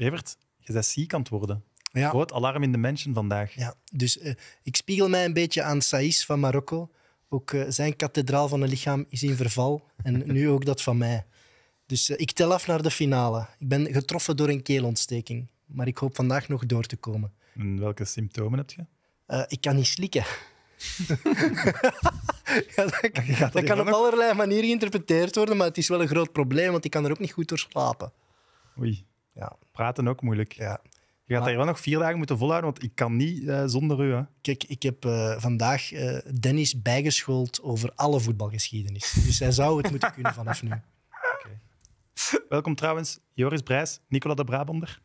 Evert, je bent ziek worden. Ja. Groot alarm in de mensen vandaag. Ja, dus eh, ik spiegel mij een beetje aan Saïs van Marokko. Ook eh, zijn kathedraal van het lichaam is in verval. En nu ook dat van mij. Dus eh, ik tel af naar de finale. Ik ben getroffen door een keelontsteking. Maar ik hoop vandaag nog door te komen. En welke symptomen heb je? ik kan niet slikken. ja, dat, dat kan op allerlei manieren geïnterpreteerd worden, maar het is wel een groot probleem, want ik kan er ook niet goed door slapen. Oei. Ja. Praten ook moeilijk. Ja. Je gaat daar wel nog vier dagen moeten volhouden, want ik kan niet eh, zonder u. Hè. Kijk, ik heb eh, vandaag eh, Dennis bijgeschoold over alle voetbalgeschiedenis. Dus hij zou het moeten kunnen vanaf nu. Welkom trouwens, Joris Brijs, Nicola de Brabander.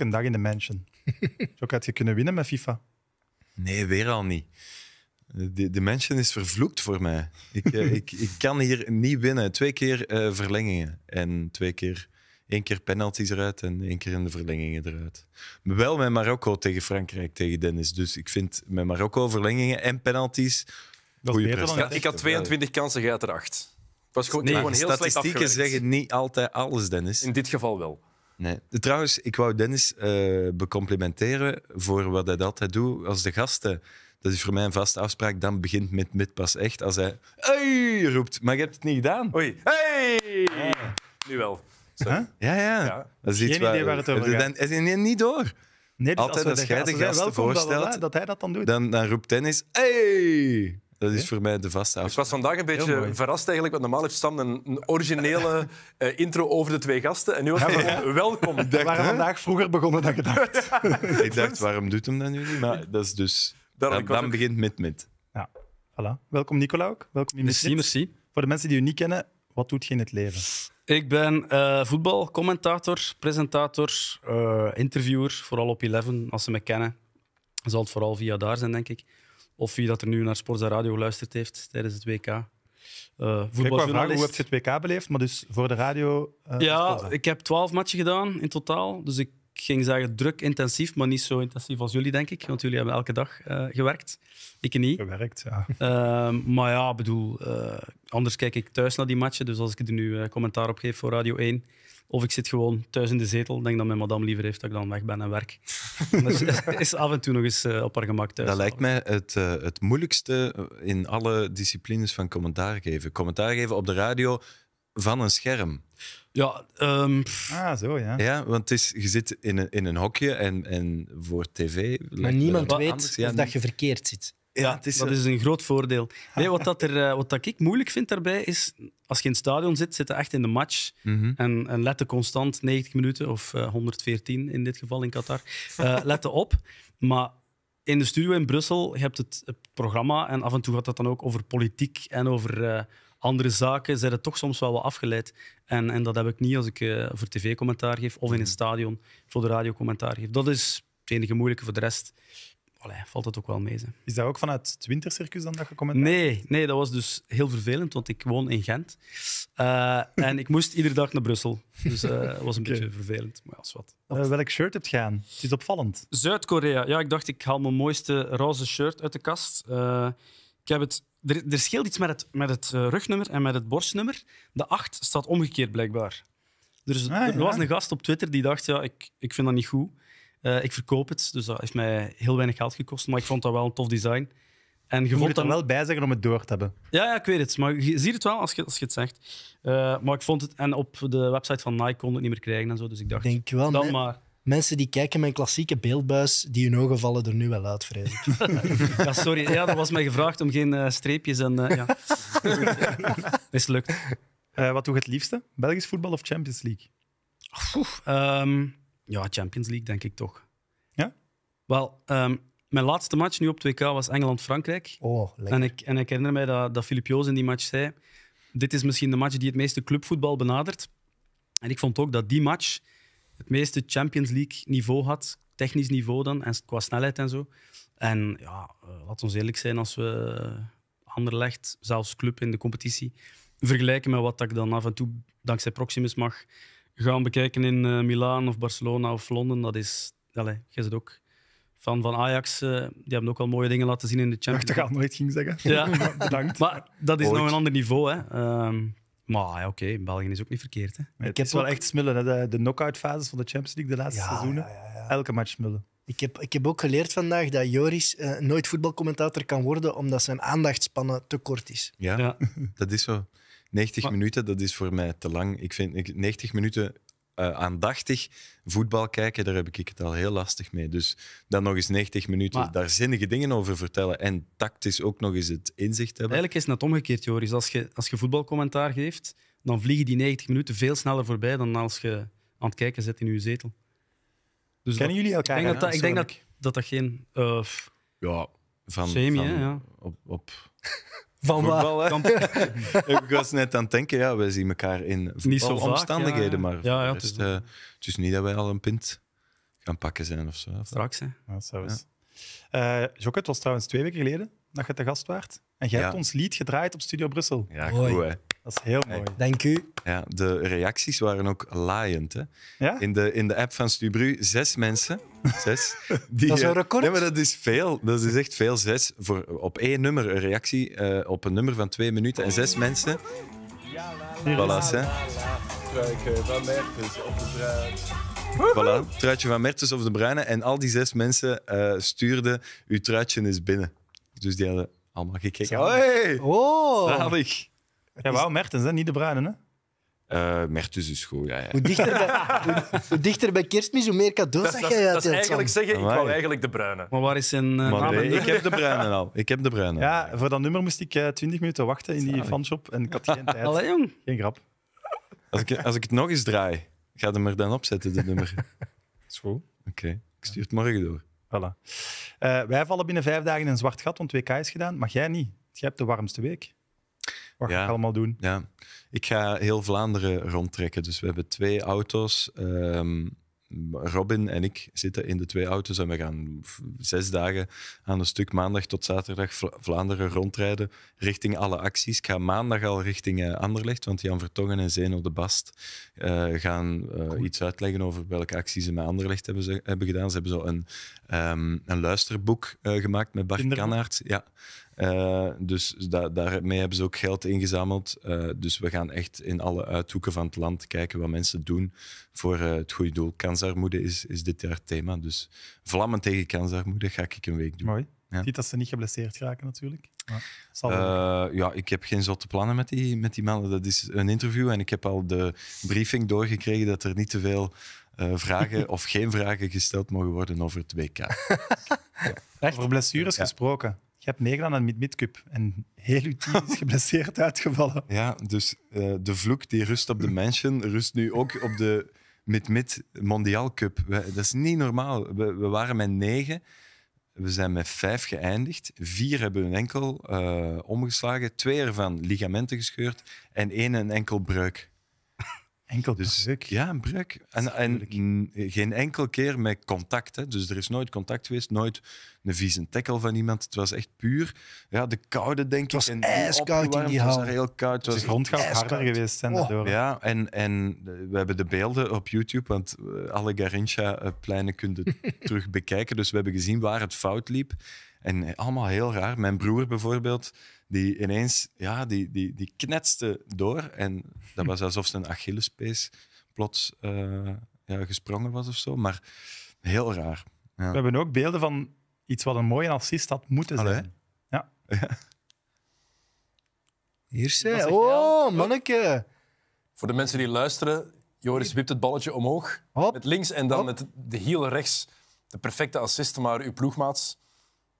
een dag in de mansion. Zo had je kunnen winnen met FIFA. Nee, weer al niet. De, de mansion is vervloekt voor mij. Ik, eh, ik, ik kan hier niet winnen. Twee keer eh, verlengingen en twee keer één keer penalties eruit en één keer in de verlengingen eruit. Wel met Marokko tegen Frankrijk, tegen Dennis. Dus ik vind met Marokko verlengingen en penalties. Dat beter dan ik had 22 kansen, jij er 8. Was gewoon, nee, gewoon statistieken zeggen niet altijd alles, Dennis. In dit geval wel. Trouwens, ik wou Dennis uh, becomplimenteren voor wat hij altijd doet als de gasten. Dat is voor mij een vaste afspraak. Dan begint met mid pas echt als hij roept. Maar je hebt het niet gedaan. Oei. Hey! Ah, nu wel. Ja, ja, ja. Geen idee waar het over eh, niet door. Dus altijd als, als de gasten voorstelt, dat, hij dat dan doet. Dan, dan roept Dennis hey! Dat is voor mij de vaste afspraak. Ik was vandaag een beetje verrast eigenlijk, want normaal heeft Sam een originele eh, intro over de twee gasten. En nu was hij welkom. Dacht, waren vandaag vroeger begonnen dan gedacht. ik dacht, dus. waarom doet hem dat nu niet? Maar dat is dus... dan, begint met met. Ja, voilà. Welkom Nicola ook. Welkom in merci, merci. Voor de mensen die u niet kennen, wat doet je in het leven? Ik ben uh, eh, voetbalcommentator, presentator, eh, interviewer, vooral op Eleven, als ze me kennen. Zal het vooral via daar zijn, denk ik. Of wie dat er nu naar Sports Radio geluisterd heeft tijdens het WK. Uh, eh, voetbaljournalist. hoe heb je het WK beleefd? Maar dus voor de radio? Eh, ja, ik heb twaalf matchen gedaan in totaal. Dus ik ging zeggen druk intensief, maar niet zo intensief als jullie, denk ik. Want jullie hebben elke dag eh, gewerkt. Ik niet. Gewerkt, ja. Ehm, maar ja, bedoel, anders kijk ik thuis naar die matchen. Dus als ik er nu commentaar op geef voor Radio 1, of ik zit gewoon thuis in de zetel, denk dat mijn madame liever heeft dat ik dan weg ben en werk. dus eh, is af en toe nog eens eh, op haar gemak thuis. Dat lijkt mij het, eh, het moeilijkste in alle disciplines van commentaar geven. Commentaar geven op de radio van een scherm. Ja, ehm, ah, zo ja. Ja, want is, je zit in een, in een hokje en, en voor tv. Maar niemand weet of dat je verkeerd zit ja, dat eh, is een groot voordeel. Nee, wat, dat er, eh, wat dat ik moeilijk vind daarbij is, als je in het stadion zit, zit je echt in de match. Mhm. en, en letten constant 90 minuten, of 114 eh, in dit geval in Qatar, uh, letten op. Maar in de studio in Brussel, je hebt het, het, programma en af en toe gaat dat dan ook over politiek en over andere zaken. Zijn het toch soms wel wat afgeleid. En, en dat heb ik niet als ik uh, voor tv-commentaar geef of in het mhm. stadion voor de radio commentaar geef. Dat is het enige moeilijke. Voor de rest valt dat ook wel mee. Ze. Is dat ook vanuit het wintercircus dan dat je commentaar Nee, nee, dat was dus heel vervelend, want ik woon in Gent. Eh, en ik moest iedere dag naar Brussel. Dus dat eh, was een beetje vervelend, maar als wat. Eh, welk shirt heb je aan? Het is opvallend. Zuid-Korea. Ja, ik dacht, ik haal mijn mooiste roze shirt uit de kast. ik heb het... Er, er, scheelt iets met het, met het rugnummer en met het borstnummer. De 8 staat omgekeerd, blijkbaar. Dus ah, er was een gast op Twitter die dacht, ja, ik, ik vind dat niet goed. Eh, ik verkoop het, dus dat heeft mij heel weinig geld gekost. Maar ik vond dat wel een tof design. En je, moet dan... er wel bij zeggen om het door te hebben. Ja, ja ik weet het. Maar je ziet het wel als je, als je het zegt. Eh, maar ik vond het... En op de website van Nike kon het niet meer krijgen en zo. Dus ik dacht, Denk wel, dan maar... Mensen die kijken mijn klassieke beeldbuis, die hun ogen vallen er nu wel uit, vrees ja, sorry. Ja, dat was mij gevraagd om geen eh, streepjes en... ja. Mislukt. wat doe je het liefste? Belgisch voetbal of Champions League? Oeh. Ehm, ja, Champions League denk ik toch. Ja? Wel, ehm, mijn laatste match nu op 2K was Engeland-Frankrijk. Oh, lekker. En ik, en ik herinner mij dat, dat Filip Joos in die match zei... Dit is misschien de match die het meeste clubvoetbal benadert. En ik vond ook dat die match het meeste Champions League niveau had. Technisch niveau dan, en qua snelheid en zo. En ja, uh, laat ons eerlijk zijn, als we Anderlecht, zelfs club in de competitie, vergelijken met wat ik dan af en toe dankzij Proximus mag gaan bekijken in Milan eh, Milaan of Barcelona of Londen, dat is. Allez, jij zit ook fan van Ajax. Eh, die hebben ook al mooie dingen laten zien in de Champions League. Ik dacht dat ik nooit ging zeggen. Ja. Bedankt. Maar dat is nog een ander niveau. Hè. Um, maar oké, okay, België is ook niet verkeerd. Hè. ik heb wel echt smullen, hè. de, de knock fases van de Champions League de laatste seizoenen. Elke match smullen. Ik heb, ik heb ook geleerd vandaag dat Joris eh, nooit voetbalcommentator kan worden omdat zijn aandachtspannen te kort is. Ja, dat is zo. 90 minuten, dat is voor mij te lang. Ik vind 90 minuten eh, aandachtig voetbal kijken, daar heb ik het al heel lastig mee. Dus dan nog eens 90 minuten daar zinnige dingen over vertellen en tactisch ook nog eens het inzicht hebben. Eigenlijk is het net omgekeerd, Joris. Als je, als je voetbalcommentaar geeft, dan vliegen die 90 minuten veel sneller voorbij dan als je aan het kijken zit in je zetel. Dus Kennen jullie elkaar? Ik denk, dat, ik denk dat, dat, geen... Uh, ja, van... ja. op, op van waar? ik was net aan het denken, ja, wij zien elkaar in niet omstandigheden, maar ja, ja, eh, het, is, niet dat wij al een pint gaan pakken zijn of zo. Straks, Ja, zo is. Eh, het was trouwens twee weken geleden dat je te gast waart. En jij hebt ons lied gedraaid op Studio Brussel. Ja, mooi. Dat is heel mooi. Dank u. Ja, de reacties waren ook laaiend. Hè? Ja? In, de, in de app van Stubru, zes mensen. Zes, dat is een eh, record. Nee, maar dat is veel. Dat is echt veel. Zes voor, op één nummer een reactie eh, op een nummer van twee minuten. En zes mensen. Ja, la, la, van Mertens of de bruid. Voilà, truitje van Mertens of de Bruine. En al die zes mensen eh, stuurden, uw truitje is binnen. Dus die hadden allemaal gekeken. Hoi! Oh! Zalig. Ja, wauw, Mertens, niet de bruine, hè? Eh, Mertens is goed, ja. ja. Hoe, dichter bij, hoe, dichter bij kerstmis, hoe meer cadeaus zeg je Dat is eigenlijk zeggen, ik wou eigenlijk de bruine. Maar waar is zijn... Uh, ik heb de bruine al. Ik heb de bruine. Ja, voor dat nummer moest ik 20 eh, minuten wachten in die fanshop en ik had geen tijd. Allee, jong. Geen grap. Als ik, als ik het nog eens draai, ga dat hem dan opzetten, de nummer. Dat Oké, ik stuur het morgen door. Voilà. Uh, wij vallen binnen vijf dagen in een zwart gat, want twee k is gedaan, Mag jij niet. Jij hebt de warmste week. Wat ga je ik allemaal doen? Ja. Ik ga heel Vlaanderen rondtrekken. Dus we hebben twee auto's. Ehm, Robin en ik zitten in de twee auto's en we gaan zes dagen aan een stuk maandag tot zaterdag Vlaanderen rondrijden richting alle acties. Ik ga maandag al richting eh, Anderlecht, want Jan Vertongen en Zeno de Bast eh, gaan eh, iets uitleggen over welke acties ze met Anderlecht hebben, hebben gedaan. Ze hebben zo een, ehm, een luisterboek gemaakt met Bart Kanaert. Ja, eh, dus daarmee hebben ze ook geld ingezameld. Eh, dus we gaan echt in alle uithoeken van het land kijken wat mensen doen voor eh, het goede doel. Kansarmoede is, is dit jaar thema. Dus vlammen tegen kansarmoede ga ik een week doen. Mooi. Ja. dat ze niet geblesseerd raken natuurlijk. ja, ik heb geen zotte plannen met die, met die mannen. Dat is een interview en ik heb al de briefing doorgekregen dat er niet te veel vragen of geen vragen gesteld mogen worden over het WK. Echt? Over blessures gesproken hebt meegedaan aan de mid-mid cup. En heel uw team is geblesseerd uitgevallen. Ja, dus eh, de vloek die rust op de Mansion rust nu ook op de mid-mid mondiaal cup. dat is niet normaal. We, we, waren met negen. We zijn met vijf geëindigd. Vier hebben hun enkel eh, omgeslagen. Twee ervan ligamenten gescheurd. En één een enkel breuk. Enkel dus, Ja, een breuk. En, en geen enkel keer met contact. Hè. Dus er is nooit contact geweest, nooit een vieze tackle van iemand. Het was echt puur ja, de koude, denk ik. was ijskoud in die hal. Het was heel koud. Dus was de grond gaat harder geweest zijn oh. Ja, en, en eh, we hebben de beelden op YouTube, want eh, alle Garincha-pleinen kunnen terug bekijken. Dus we hebben gezien waar het fout liep. En eh, allemaal heel raar. Mijn broer bijvoorbeeld die ineens ja, die, die, die knetste door. En dat was alsof zijn Achillespees plots eh, ja, gesprongen was of zo. Maar heel raar. Ja. We hebben ook beelden van iets wat een mooie assist had moeten zijn. Ja. ja. Hier ze. Oh, manneke. Voor de mensen die luisteren, Joris wipt het balletje omhoog. Met links en dan met de hiel rechts. De perfecte assist, maar uw ploegmaats...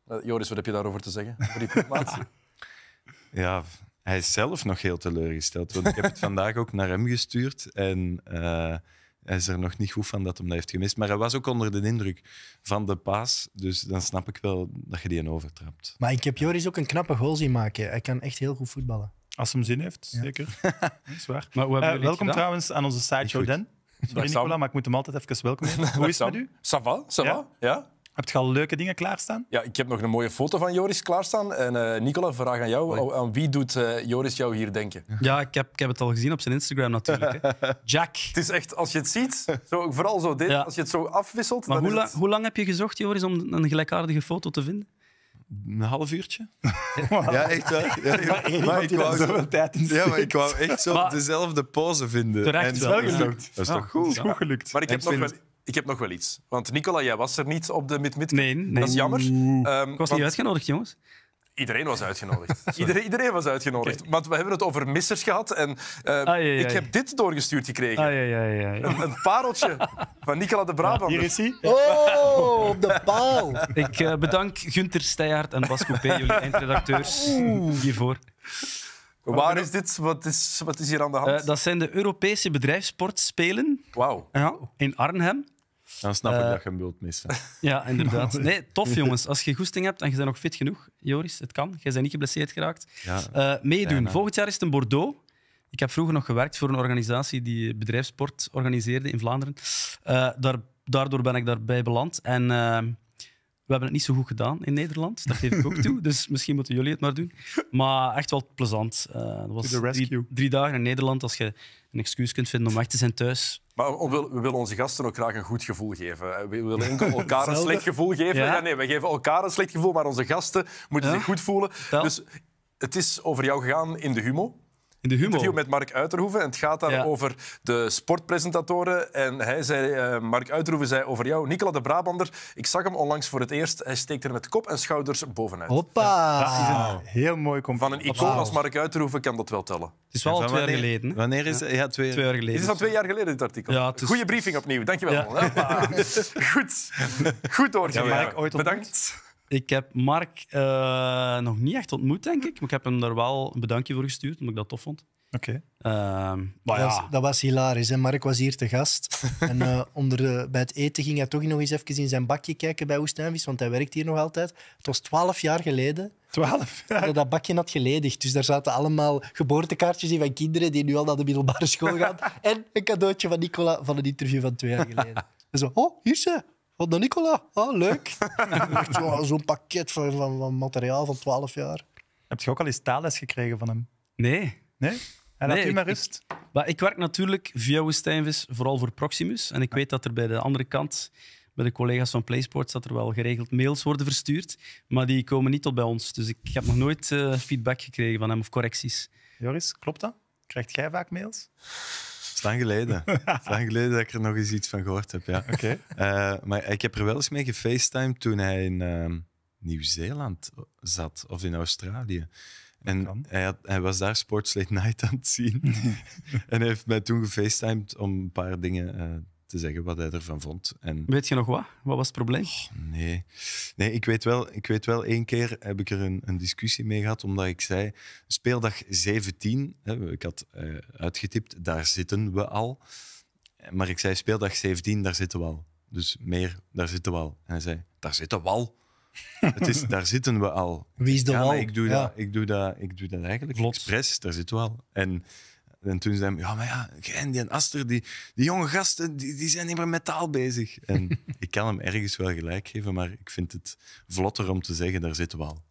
Eh, Joris, wat heb je daarover te zeggen? Voor die ploegmaats? ja, hij is zelf nog heel teleurgesteld. Want ik heb het vandaag ook naar hem gestuurd. En eh, hij is er nog niet goed van dat hem dat heeft gemist. Maar hij was ook onder de indruk van de paas. Dus dan snap ik wel dat je die een overtrapt. Maar ik heb Joris ook een knappe goal zien maken. Hij kan echt heel goed voetballen. Als hem zin heeft, zeker. Zwaar. Eh, welkom trouwens aan onze sideshow, Den. Sorry Nicola, maar ik moet hem altijd even welkom heten. Hoe is het met u? Ça va, ja? Heb je al leuke dingen klaarstaan? Ja, ik heb nog een mooie foto van Joris klaarstaan. En uh, Nicola, vraag aan jou. Aan wie doet eh, Joris jou hier denken? Ja, ik heb, ik heb het al gezien op zijn Instagram natuurlijk. Hè. Jack. Het is echt, als je het ziet, zo, vooral zo dit, als je het zo afwisselt... Maar hoe, hoe lang heb je gezocht, Joris, om een gelijkaardige foto te vinden? Een half uurtje. Ja, echt wel. Ja, ik wou zo... tijd in Ja, maar ik wou echt zo dezelfde pose vinden. Terecht, en dat, is, wel gelukt. dat is goed? gelukt. Maar ik heb, nog wel, ik heb nog wel iets. Want Nicola, jij was er niet op de mid-mid. Nee, nee, Dat is jammer. Mm. Eh, ik was niet uitgenodigd, jongens. Iedereen was uitgenodigd. iedereen, was uitgenodigd. Want we hebben het over missers gehad. En eh, ah, ik heb dit doorgestuurd gekregen. Ai, ah, een, een, pareltje van Nicola de Brabant. hier is hij. Oh, op de paal. ik eh, bedank Gunther Steyaert en Bas Coupé, jullie eindredacteurs, hiervoor. Waar is dit? Wat is, wat is hier aan de hand? dat zijn de Europese bedrijfssportspelen Wauw. ja, in Arnhem. Dan snap ik eh, dat je hem wilt missen. Ja, inderdaad. Nee, tof jongens. Als je goesting hebt en je bent nog fit genoeg, Joris, het kan. Jij bent niet geblesseerd geraakt. Eh, meedoen. Volgend jaar is het in Bordeaux. Ik heb vroeger nog gewerkt voor een organisatie die bedrijfssport organiseerde in Vlaanderen. Eh, daar, daardoor ben ik daarbij beland. En we hebben het niet zo goed gedaan in Nederland. Dat geef ik ook toe. Dus misschien moeten jullie het maar doen. Maar echt wel plezant. dat was drie, drie, dagen in Nederland. Als je een excuus kunt vinden om weg te zijn thuis, maar we willen onze gasten ook graag een goed gevoel geven. Eh, we willen enkel elkaar een slecht gevoel geven. Ja? nee, we geven elkaar een slecht gevoel, maar onze gasten moeten zich goed voelen. Dus het is over jou gegaan in de humo. In de interview met Mark Uiterhoeven. En het gaat daar over de sportpresentatoren. En hij zei, uh, Mark Uiterhoeven zei over jou, Nicola de Brabander. Ik zag hem onlangs voor het eerst. Hij steekt er met kop en schouders bovenuit. Hoppa! Dat is een heel mooi compliment. Van een icoon als Mark Uiterhoeven kan dat wel tellen. Het is wel al twee jaar geleden. Wanneer is het? Ja, twee, jaar geleden. Is al twee jaar geleden, dit artikel? Ja, Goeie briefing opnieuw. Dankjewel. Ja. Goed. Goed doorgegaan. Bedankt. Ik heb Mark eh, nog niet echt ontmoet, denk ik. Maar ik heb hem daar wel een bedankje voor gestuurd, omdat ik dat tof vond. Oké. Okay. Ehm, dat, ja. dat, was hilarisch. Hè? Mark was hier te gast. en eh, onder, bij het eten ging hij toch nog eens even in zijn bakje kijken bij Oestuinvis, want hij werkt hier nog altijd. Het was twaalf jaar geleden. Twaalf Dat bakje had geledigd. Dus daar zaten allemaal geboortekaartjes in van kinderen die nu al naar de middelbare school gaan. en een cadeautje van Nicola van een interview van twee jaar geleden. en zo, oh, hier ze. Wat dan, Nicola? Ah, leuk. Zo'n pakket van, van, materiaal van 12 jaar. Heb je ook al eens taalles gekregen van hem? Nee. Nee? Hij laat nee, u maar rust. Ik, werk natuurlijk via Woestijnvis vooral voor Proximus. En ik weet dat er bij de andere kant, bij de collega's van PlaySports, dat er wel geregeld mails worden verstuurd. Maar die komen niet tot bij ons. Dus ik heb nog nooit eh, feedback gekregen van hem of correcties. Joris, klopt dat? Krijgt jij vaak mails? lang geleden. het is lang geleden dat ik er nog eens iets van gehoord heb, ja. Oké. Eh, maar ik heb er wel eens mee gefacetimed toen hij in ehm, Nieuw-Zeeland zat, of in Australië. En hij, had, hij, was daar Sports Night aan het zien. en hij heeft mij toen gefacetimed om een paar dingen eh, te zeggen wat hij ervan vond. En... Weet je nog wat? Wat was het probleem? Oh, nee, nee ik, weet wel, ik weet wel, één keer heb ik er een, een discussie mee gehad, omdat ik zei, speeldag 17, hè, ik had uh, uitgetipt, daar zitten we al. Maar ik zei, speeldag 17, daar zitten we al. Dus meer, daar zitten we al. En hij zei, daar zitten we al. Het is, daar zitten we al. Wie is de ja, Ik doe, dat, ik, doe dat, ik doe dat eigenlijk expres, daar zitten we al. En en toen zei hij, ja, maar ja, en die Aster, die, jonge gasten, die, die zijn niet metaal bezig. En ik kan hem ergens wel gelijk geven, maar ik vind het vlotter om te zeggen, daar zitten we al.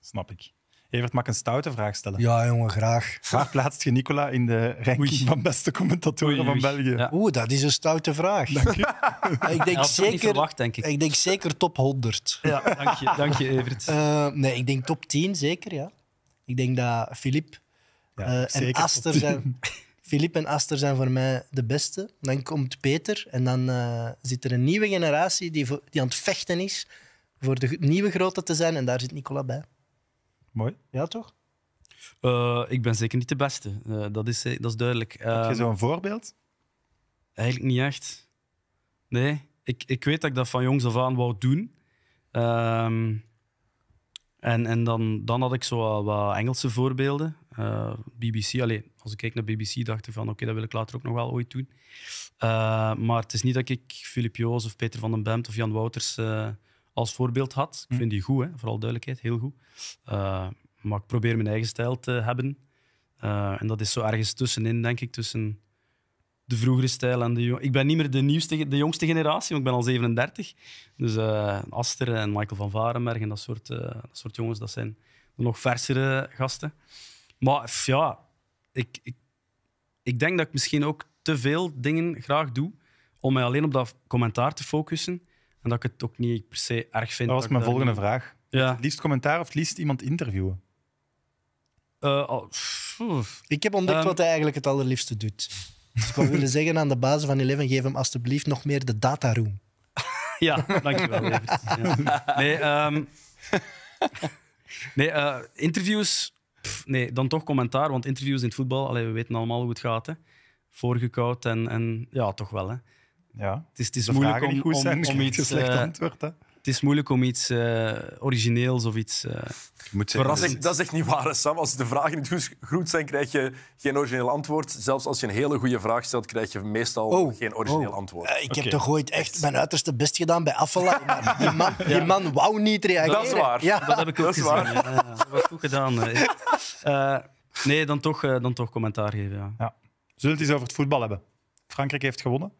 Snap ik. Evert, mag ik een stoute vraag stellen? Ja, jongen, graag. Waar plaatst je Nicola in de ranking van beste commentatoren van België? Ja. Oeh, dat is een stoute vraag. Dank ik denk zeker, ik. denk zeker top 100. Ja, dank je, dank je Evert. Uh, nee, ik denk top 10 zeker, ja. Ik denk dat Filip eh, en Aster zijn... Filip en Aster zijn voor mij de beste. Dan komt Peter en dan eh, zit er een nieuwe generatie die, die aan het vechten is voor de nieuwe grote te zijn. En daar zit Nicola bij. Mooi. Ja, toch? Eh, ik ben zeker niet de beste. dat, is, dat is duidelijk. Heb je ehm, zo'n voorbeeld? Eigenlijk niet echt. Nee. Ik, ik weet dat ik dat van jongs af aan wou doen. Ehm, en en dan, dan had ik zo wat Engelse voorbeelden. Eh, BBC, alleen als ik kijk naar BBC, dacht ik van oké, dat wil ik later ook nog wel ooit doen. Eh, maar het is niet dat ik Filip Joos of Peter van den Bemt of Jan Wouters eh, als voorbeeld had. Ik hm. vind die goed, hè, vooral duidelijkheid, heel goed. maar ik probeer mijn eigen stijl te hebben. en dat is zo ergens tussenin, denk ik, tussen de vroegere stijl en de jong... Ik ben niet meer de, nieuwste, de jongste generatie, want ik ben al 37. Dus Aster en Michael van Varenberg en dat soort, dat soort jongens, dat zijn de nog versere gasten. Maar ja, ik, ik, ik denk dat ik misschien ook te veel dingen graag doe om mij alleen op dat commentaar te focussen. En dat ik het ook niet per se erg vind. Dat was mijn volgende vraag. Ja. liefst commentaar of liefst iemand interviewen? Eh, oh, ik heb ontdekt ehm, wat hij eigenlijk het allerliefste doet. Dus ik wil willen zeggen aan de bazen van Eleven, geef hem alstublieft nog meer de room. ja, dankjewel. Nee, ehm, nee eh, interviews nee, dan toch commentaar, want interviews in het voetbal, allee, we weten allemaal hoe het gaat. Hè. Voorgekoud en, en ja, toch wel. Hè. Ja, het is, het is moeilijk om, om, dus iets, slecht eh, antwoord. Hè? het is moeilijk om iets eh, origineels of iets uh, moet zeggen, dat, is echt, niet waar, Sam. Als de vragen niet goed zijn, krijg je geen origineel antwoord. Zelfs als je een hele goede vraag stelt, krijg je meestal oh, geen origineel oh. antwoord. Eh, ik heb toch ooit echt mijn uiterste best gedaan bij Affala. Maar die man, man wou niet reageren. Dat is waar. Ja. Dat heb ik ook dat Ja, dat was goed gedaan. nee, dan toch, dan toch commentaar geven. Ja. Zullen we het eens over het voetbal hebben? Frankrijk heeft gewonnen.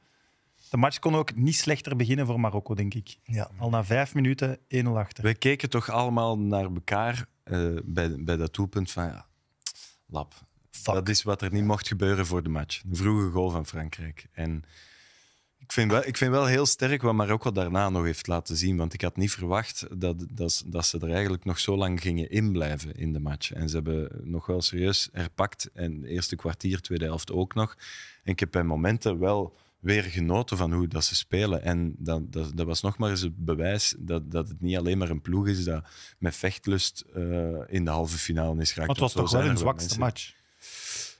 De match kon ook niet slechter beginnen voor Marokko, denk ik. Ja. Al na vijf minuten 1-0 achter. We keken toch allemaal naar elkaar eh, bij, bij dat toepunt van ja, lap. Dat is wat er niet mocht gebeuren voor de match. De vroege goal van Frankrijk. En ik vind, wel, ik vind wel heel sterk wat Marokko daarna nog heeft laten zien. Want ik had niet verwacht dat, dat, dat ze er eigenlijk nog zo lang gingen inblijven in de match. En ze hebben nog wel serieus herpakt. En eerste kwartier, tweede helft ook nog. En ik heb bij momenten wel weer genoten van hoe dat ze spelen. En dat, dat, was nog maar eens het bewijs dat, dat het niet alleen maar een ploeg is dat met vechtlust eh, in de halve finale is geraakt. Maar was toch wel hun zwakste match?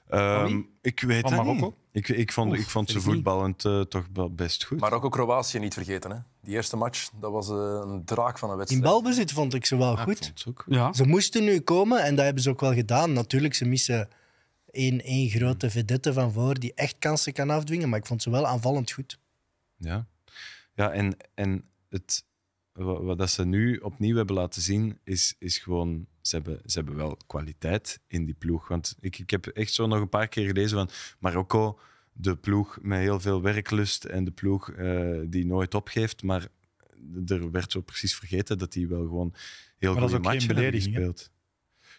Ehm, ik weet van Marokko? Ik, ik, vond, ik vond ze voetballend eh, toch best goed. Marokko-Kroatië niet vergeten. Hè? Die eerste match, dat was eh, een draak van een wedstrijd. In balbezit vond ik ze wel goed. Ze, ze moesten nu komen en dat hebben ze ook wel gedaan. Natuurlijk, ze missen één, één grote vedette van voor die echt kansen kan afdwingen. Maar ik vond ze wel aanvallend goed. Ja, ja en, en het, wat, ze nu opnieuw hebben laten zien, is, is gewoon. Ze hebben, ze hebben wel kwaliteit in die ploeg. Want ik, ik heb echt zo nog een paar keer gelezen van Marokko, de ploeg met heel veel werklust en de ploeg eh, die nooit opgeeft. Maar er werd zo precies vergeten dat hij wel gewoon heel goede matchen speelt.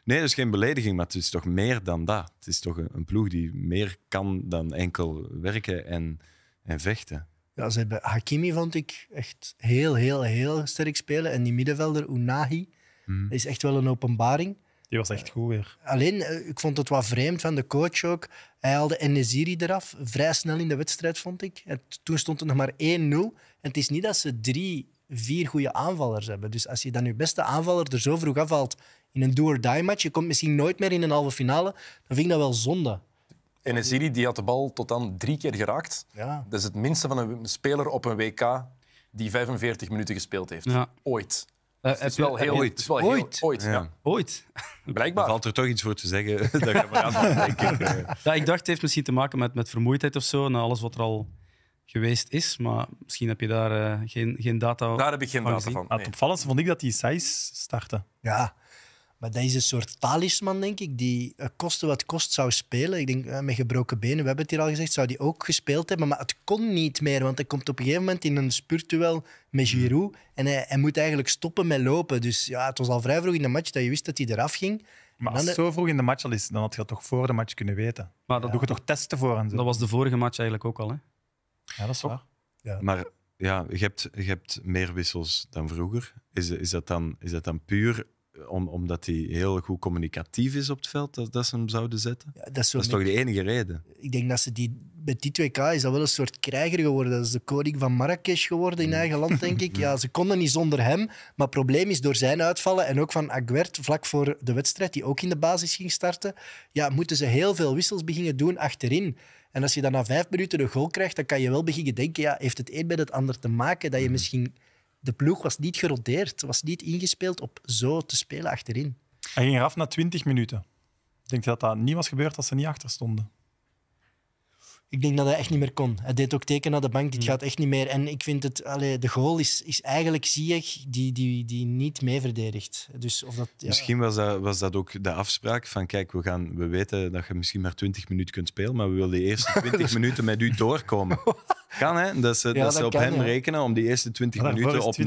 Nee, dat is geen belediging, maar het is toch meer dan dat. Het is toch een, ploeg die meer kan dan enkel werken en, en vechten. Ja, ze hebben Hakimi vond ik echt heel, heel, heel sterk spelen. En die middenvelder, Unahi, mhm. is echt wel een openbaring. Die was echt goed weer. Eh, alleen, eh, ik vond het wat vreemd van de coach ook. Hij haalde Enesiri eraf, vrij snel in de wedstrijd, vond ik. En toen stond het nog maar 1-0. En het is niet dat ze drie, vier goede aanvallers hebben. Dus als je dan je beste aanvaller er zo vroeg afvalt in een do-or-die match, je komt misschien nooit meer in een halve finale, dan vind ik dat wel zonde. En een Siri die had de bal tot dan drie keer geraakt. Ja. Dat is het minste van een speler op een WK die 45 minuten gespeeld heeft. Ja. Ooit. Eh, dus het, is wel heel, ooit. ooit. Ooit. Ja. ooit. Blijkbaar. valt er toch iets voor te zeggen. dat eh. ja, ik dacht, het heeft misschien te maken met, met vermoeidheid of zo. Na alles wat er al geweest is. Maar misschien heb je daar eh, geen, geen data Daar heb ik geen data van. Nee. Het opvallendste vond ik dat die size startte. Ja. Maar dat is een soort talisman, denk ik, die eh, koste wat kost zou spelen. Ik denk, eh, met gebroken benen, we hebben het hier al gezegd, zou die ook gespeeld hebben. Maar het kon niet meer, want hij komt op een gegeven moment in een spurtuel met hmm. Giroud. En hij, hij, moet eigenlijk stoppen met lopen. Dus ja, het was al vrij vroeg in de match dat je wist dat hij eraf ging. Maar als het zo vroeg in de match al is, dan had je dat toch voor de match kunnen weten. Maar dat doe je toch testen voor en zo. Dat was de vorige match eigenlijk ook al, hè? Ja, dat is waar. Ja. Maar ja, je hebt, je hebt meer wissels dan vroeger. Is, is, dat, dan, is dat dan puur om, omdat hij heel goed communicatief is op het veld, dat, dat ze hem zouden zetten? Ja, dat is, toch de enige reden? Ik denk dat ze die, met die 2K is dat wel een soort krijger geworden. Dat is de koning van Marrakesh geworden in mm. eigen land, denk ik. Ja, ze konden niet zonder hem. Maar het probleem is door zijn uitvallen en ook van Aguert vlak voor de wedstrijd, die ook in de basis ging starten, ja, moeten ze heel veel wissels beginnen doen achterin. En als je dan na vijf minuten de goal krijgt, dan kan je wel beginnen denken, ja, heeft het een met het ander te maken dat je mhm. misschien de ploeg was niet gerodeerd, was niet ingespeeld op zo te spelen achterin. Hij ging eraf na 20 minuten. Ik denk dat dat niet was gebeurd als ze niet achter stonden ik denk dat hij echt niet meer kon. Hij deed ook teken aan de bank, dit gaat echt niet meer. En ik vind het, allee, de goal is, is eigenlijk Ziyech die, die, die niet mee Dus of dat, ja. Misschien was dat, was dat ook de afspraak van, kijk, we, gaan, we weten dat je misschien maar 20 minuten kunt spelen, maar we willen die eerste 20 minuten met u doorkomen. Kan, hè? Dat ze, dat ze op hen hem rekenen om die eerste 20 minuten op 0-0.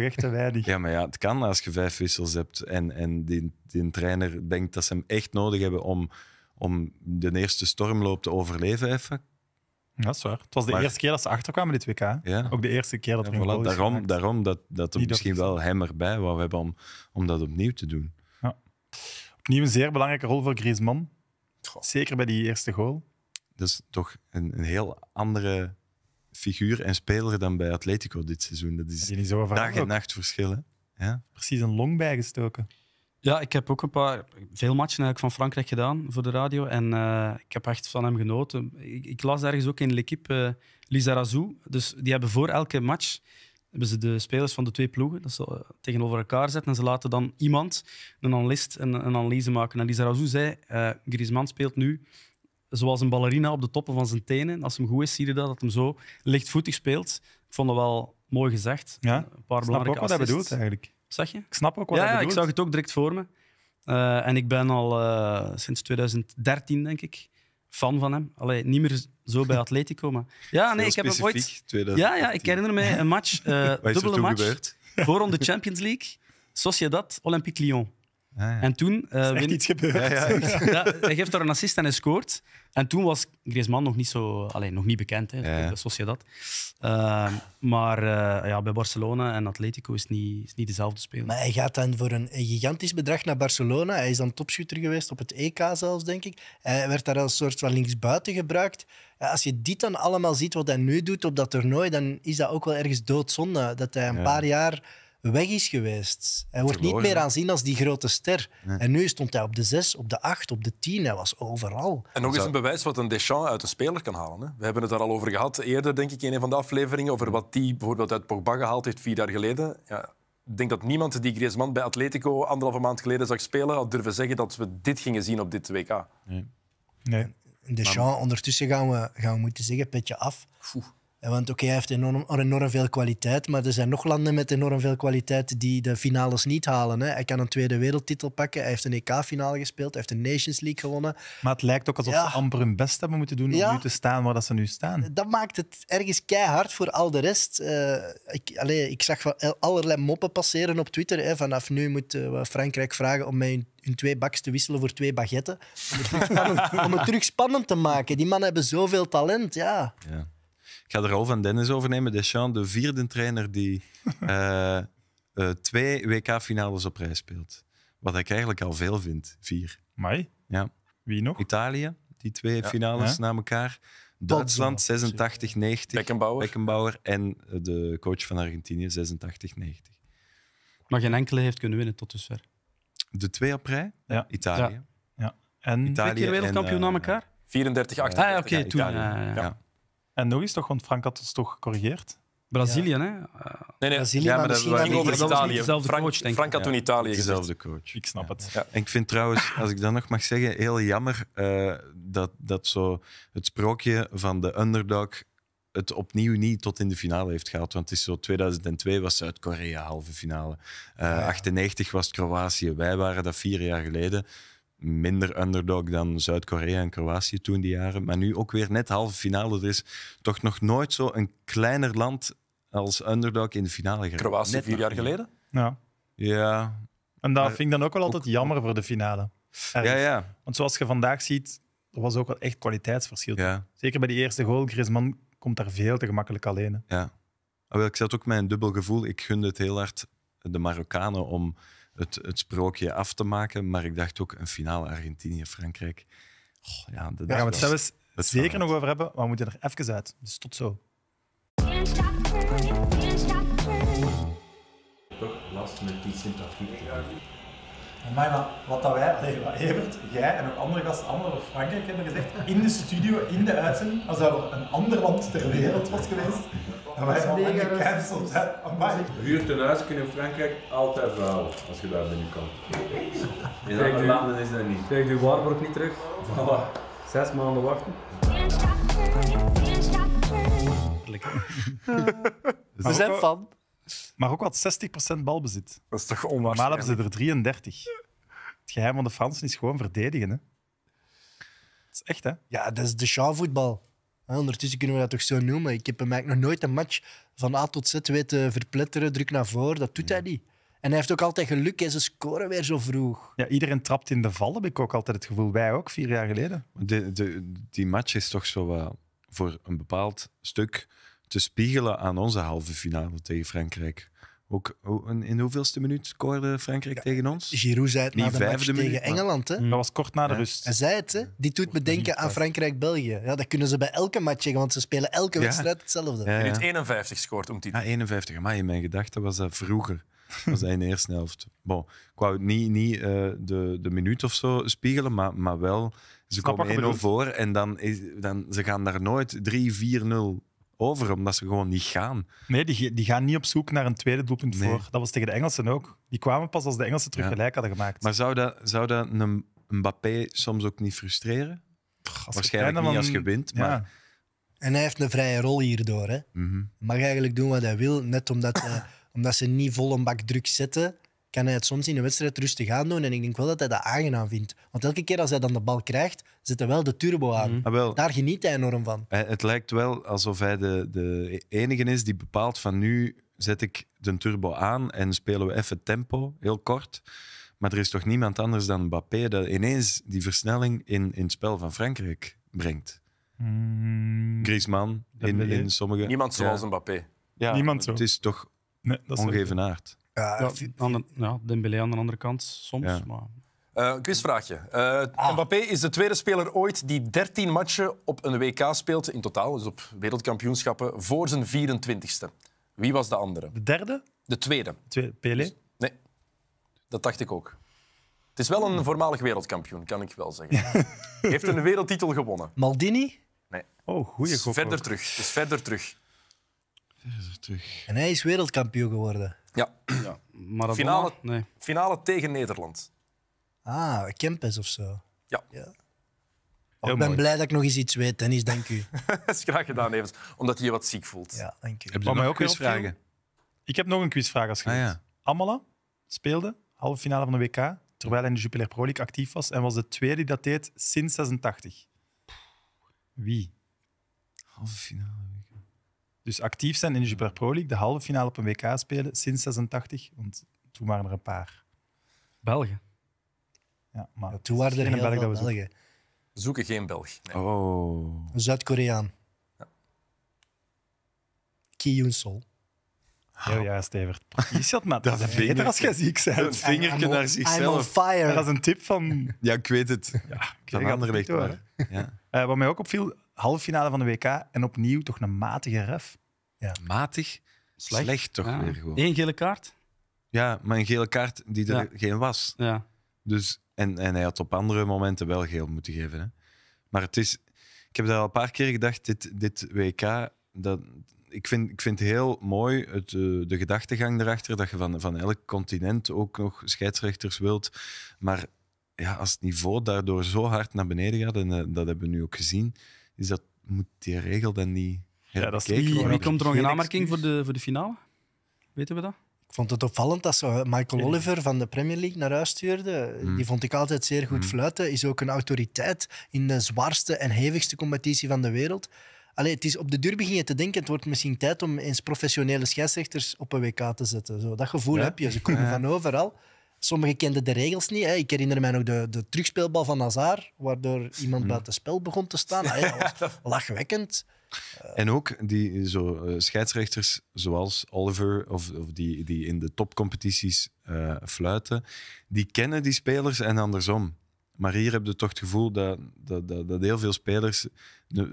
is te Ja, maar ja, het kan als je vijf wissels hebt en, en die, die trainer denkt dat ze hem echt nodig hebben om om de eerste stormloop te overleven even. Dat Het was de eerste keer dat ze achterkwamen, dit WK. Ja. Ook de eerste keer dat er een daarom, daarom dat, dat er misschien wel hem erbij wou hebben om, om dat opnieuw te doen. Ja. Opnieuw een zeer belangrijke rol voor Griezmann. Zeker bij die eerste goal. Dat is toch een, een heel andere figuur en speler dan bij Atletico dit seizoen. Dat is, is dag en nacht verschil. Hè? Ja? Precies een long bijgestoken. Ja, ik heb ook een paar, veel matchen eigenlijk van Frankrijk gedaan voor de radio. En eh, ik heb echt van hem genoten. Ik, las ergens ook in L'Equipe uh, Lisa Razou. Dus die hebben voor elke match hebben ze de spelers van de twee ploegen dat ze, eh, tegenover elkaar zetten. En ze laten dan iemand, een analist, een, een analyse maken. En Lisa Razou zei, uh, Griezmann speelt nu zoals een ballerina op de toppen van zijn tenen. Als hem goed is, zie je dat, dat hem zo lichtvoetig speelt. Ik vond dat wel mooi gezegd. Ja, een paar snap belangrijke ook wat hij bedoelt eigenlijk. Zag je? Ik snap ook wat ja, bedoelt. Ja, ik zag het ook direct voor me. Eh, en ik ben al eh, sinds 2013, denk ik, fan van hem. Allee, niet meer zo bij Atletico, maar... Ja, nee, ik heb hem ooit... Ja, ja, ik herinner me een match, eh, dubbele match, voor de Champions League, Sociedad, Olympique Lyon. En toen... Uh, is iets gebeurd. Ja, hij geeft daar een assist en hij scoort. En toen was Griezmann nog niet, zo, alleen, nog niet bekend, hè, je dat. Ehm, maar eh, ja, bij Barcelona en Atletico is niet, is niet dezelfde speler. Maar hij gaat dan voor een gigantisch bedrag naar Barcelona. Hij is dan topschutter geweest, op het EK zelfs, denk ik. Hij werd daar als soort van linksbuiten gebruikt. Als je dit dan allemaal ziet, wat hij nu doet op dat toernooi, dan is dat ook wel ergens doodzonde. Dat hij een paar jaar weg is geweest. Hij wordt niet meer aanzien als die grote ster. En nu stond hij op de 6, op de 8, op de 10. Hij was overal. En nog eens een bewijs wat een Deschamps uit een speler kan halen. Hè? We hebben het daar al over gehad eerder, denk ik, in een van de afleveringen. Over wat die bijvoorbeeld uit Pogba gehaald heeft vier jaar geleden. Ja, ik denk dat niemand die Griezmann bij Atletico anderhalve maand geleden zag spelen, had durven zeggen dat we dit gingen zien op dit WK. Nee. nee. Deschamps, ondertussen gaan we, gaan moeten zeggen, petje af. Eh, want oké, hij heeft enorm, enorm veel kwaliteit, maar er zijn nog landen met enorm veel kwaliteit die de finales niet halen. Hè. Hij kan een tweede wereldtitel pakken, hij heeft een EK-finale gespeeld, hij heeft de Nations League gewonnen. Maar het lijkt ook alsof ze amper hun best hebben moeten doen om nu te staan waar dat ze nu staan. Eh, dat maakt het ergens keihard voor al de rest. Eh, ik, allee, ik zag allerlei moppen passeren op Twitter. Hè. Vanaf nu moeten we Frankrijk vragen om mij hun twee baks te wisselen voor twee baguetten. Om het, terug spannend, om het terug spannend te maken. Die mannen hebben zoveel talent, ja. ja ga er al van Dennis overnemen. Deschamps, de vierde trainer die eh, eh, twee WK-finales op rij speelt. Wat ik eigenlijk al veel vind, vier. Mai? Ja. Wie nog? Italië, die twee finales na elkaar. Duitsland 86, 90. Beckenbauer. Beckenbauer. En eh, de coach van Argentinië 86, 90. Maar geen enkele heeft kunnen winnen tot dusver. De twee op rij? Ja. Italië. Ja. ja. En Italië twee keer wereldkampioen na elkaar? 34, 8 Ah, ah oké, toen. ja. En nog eens toch, want Frank had ons toch gecorrigeerd? Brazilië, hè? nee, nee. Brazilië, ja, maar dat misschien ging over Italië. Frank, coach, Frank had toen Italië gezegd. Dezelfde coach. Ik snap het. En ik vind trouwens, als ik dat nog mag zeggen, heel jammer eh, dat, dat zo het sprookje van de underdog het opnieuw niet tot in de finale heeft gehaald. Want het is zo, 2002 was Zuid-Korea halve finale. Uh, eh, 98 was Kroatië. Wij waren dat vier jaar geleden minder underdog dan Zuid-Korea en Kroatië toen die jaren. Maar nu ook weer net halve finale. Er is toch nog nooit zo'n kleiner land als underdog in de finale gereden. Kroatië vier jaar geleden? Ja. Ja. En dat vind ik dan ook wel altijd jammer voor de finale. Ja, ja. Want zoals je vandaag ziet, er was ook wel echt kwaliteitsverschil. Ja. Zeker bij die eerste goal. Griezmann komt daar veel te gemakkelijk alleen. Ja. Ah, ik zat ook met een dubbel gevoel. Ik gunde het heel hard de Marokkanen om het, het sprookje af te maken. Maar ik dacht ook een finale Argentinië-Frankrijk. ja, Daar gaan we het zelfs zeker nog over hebben, maar we moeten er even uit. Dus tot zo. Toch last met maar wat dat wij, allee, wat Evert, jij en ook andere gasten, allemaal over Frankrijk hebben gezegd, in de studio, in de uitzending, als dat een ander land ter wereld was geweest, dan wij zijn allemaal gecanceld. Huurt een huis in Frankrijk, altijd wel als je daar binnenkomt. In andere landen is dat niet. Krijg je waarborg niet terug? Voilà. Zes maanden wachten. We zijn fan. Maar ook wat 60% balbezit. Dat is toch onwaarschijnlijk? Normaal hebben ze er 33. Het geheim van de Fransen is gewoon verdedigen. Hè? Dat is echt, hè? Ja, dat is de showvoetbal. Ondertussen kunnen we dat toch zo noemen. Ik heb hem eigenlijk nog nooit een match van A tot Z weten verpletteren, druk naar voren. Dat doet hij niet. En hij heeft ook altijd geluk en ze scoren weer zo vroeg. Ja, iedereen trapt in de val, heb ik ook altijd het gevoel. Wij ook, vier jaar geleden. De, de, die match is toch zo voor een bepaald stuk te spiegelen aan onze halve finale tegen Frankrijk. Ook, oh, in hoeveelste minuut scoorde Frankrijk tegen ons? Giroud zei het Niet na de tegen Engeland. Hè? Mm. Dat was kort na de rust. Hij zei het, hè? die doet me denken aan Frankrijk-België. Ja, dat kunnen ze bij elke match zeggen, want ze spelen elke wedstrijd hetzelfde. Ja, minuut 51 scoort om Ja, 51. Maar in mijn gedachten was dat vroeger. was dat in de eerste helft. Bon, ik wou niet, niet eh, de, de minuut of zo spiegelen, maar, maar wel... Ze komen 1-0 voor en dan, is, dan ze gaan daar nooit 3-4-0 over, omdat ze gewoon niet gaan. Nee, die, die gaan niet op zoek naar een tweede doelpunt voor. Dat was tegen de Engelsen ook. Die kwamen pas als de Engelsen terug gelijk hadden gemaakt. Maar zou dat, zou dat een Mbappé soms ook niet frustreren? Waarschijnlijk niet als je wint, maar... En hij heeft een vrije rol hierdoor. Hè? Mhm. Mag eigenlijk doen wat hij wil, net omdat, eh, omdat ze niet vol een bak druk zetten kan hij het soms in een wedstrijd rustig aandoen. En ik denk wel dat hij dat aangenaam vindt. Want elke keer als hij dan de bal krijgt, zet hij wel de turbo aan. Mhm. Ah, Daar geniet hij enorm van. Het lijkt wel alsof hij de, de enige is die bepaalt van nu zet ik de turbo aan en spelen we even tempo, heel kort. Maar er is toch niemand anders dan Mbappé dat ineens die versnelling in, in het spel van Frankrijk brengt. Mm. Griezmann, in, in sommige... Niemand zoals ja. Mbappé. Ja, Niemand zo. Het is toch ongevenaard. Ja, aan de, ja, Dembélé aan de andere kant soms. Ja. Maar... Uh, quizvraagje. Uh, Mbappé is de tweede speler ooit die 13 matchen op een WK speelt in totaal, dus op wereldkampioenschappen, voor zijn 24ste. Wie was de andere? De derde? De tweede. tweede dus- Nee, dat dacht ik ook. Het is wel een voormalig wereldkampioen, kan ik wel zeggen. Heeft een wereldtitel gewonnen. Maldini? Nee. Oh, goeie gok. Verder terug. Dus verder terug. Verder terug. En hij is wereldkampioen geworden. Ja. ja. Finale, nee. finale tegen Nederland. Ah, Kempes of zo. Ja. ja. Oh, ik ben blij dat ik nog eens iets weet, Tennis, Dank u. dat is graag gedaan, Evans. Omdat je je wat ziek voelt. Ja, dank u. Heb je mij ook vragen. Ik heb nog een quizvraag als ah, Amala speelde halve finale van de WK, terwijl hij in de Jupiler Pro League actief was en was de tweede die dat deed sinds 86. Wie? Halve finale. Dus actief zijn in de Super Pro League, de halve finale op een WK spelen sinds 86, want toen waren er een paar. Belgen. Ja, maar toen waren er geen Belg dat zoeken. zoeken geen Belg. Oh. Zuid-Koreaan. Ja. Ki Sol. Ja, ja, Stevert. Proficiat, maar dat, dat is beter als jij ziek bent. Het vingertje naar zichzelf. Dat is een tip van... Ja, ik weet het. Ja, ik van het. Ja. Eh, wat mij ook opviel, finale van de WK en opnieuw toch een matige ref. Ja. Matig? Slecht, toch weer gewoon. Eén gele kaart? Ja, maar een gele kaart die er geen was. Ja. Dus, en, en hij had op andere momenten wel geel moeten geven. Hè. Maar het is... Ik heb daar al een paar keer gedacht, dit, dit WK... Dat, ik, vind, ik vind heel mooi het, eh, de gedachtegang erachter, dat je van, van elk continent ook nog scheidsrechters wilt. Maar ja, als het niveau daardoor zo hard naar beneden gaat, en eh, dat hebben we nu ook gezien, is dat, moet die regel dan niet ja, dat is Wie komt er nog in aanmerking voor de, voor de finale? Weten we dat? Ik vond het opvallend dat ze Michael Oliver van de Premier League naar huis stuurde. Mm. Die vond ik altijd zeer goed mm. fluiten. Is ook een autoriteit in de zwaarste en hevigste competitie van de wereld. Allee, het is, op de duur begin je te denken, het wordt misschien tijd om eens professionele scheidsrechters op een WK te zetten. Zo, dat gevoel heb je. Ze komen van overal. Sommigen kenden de regels niet. Hè. Ik herinner mij nog de, de terugspeelbal van Nazar, waardoor iemand mhm. buiten spel begon te staan. Nou, lachwekkend. Eh, en ook die zo, eh, scheidsrechters zoals Oliver, of, of, die, die in de topcompetities eh, fluiten, die kennen die spelers en andersom. Maar hier heb je toch het gevoel dat, dat, dat, dat, heel veel spelers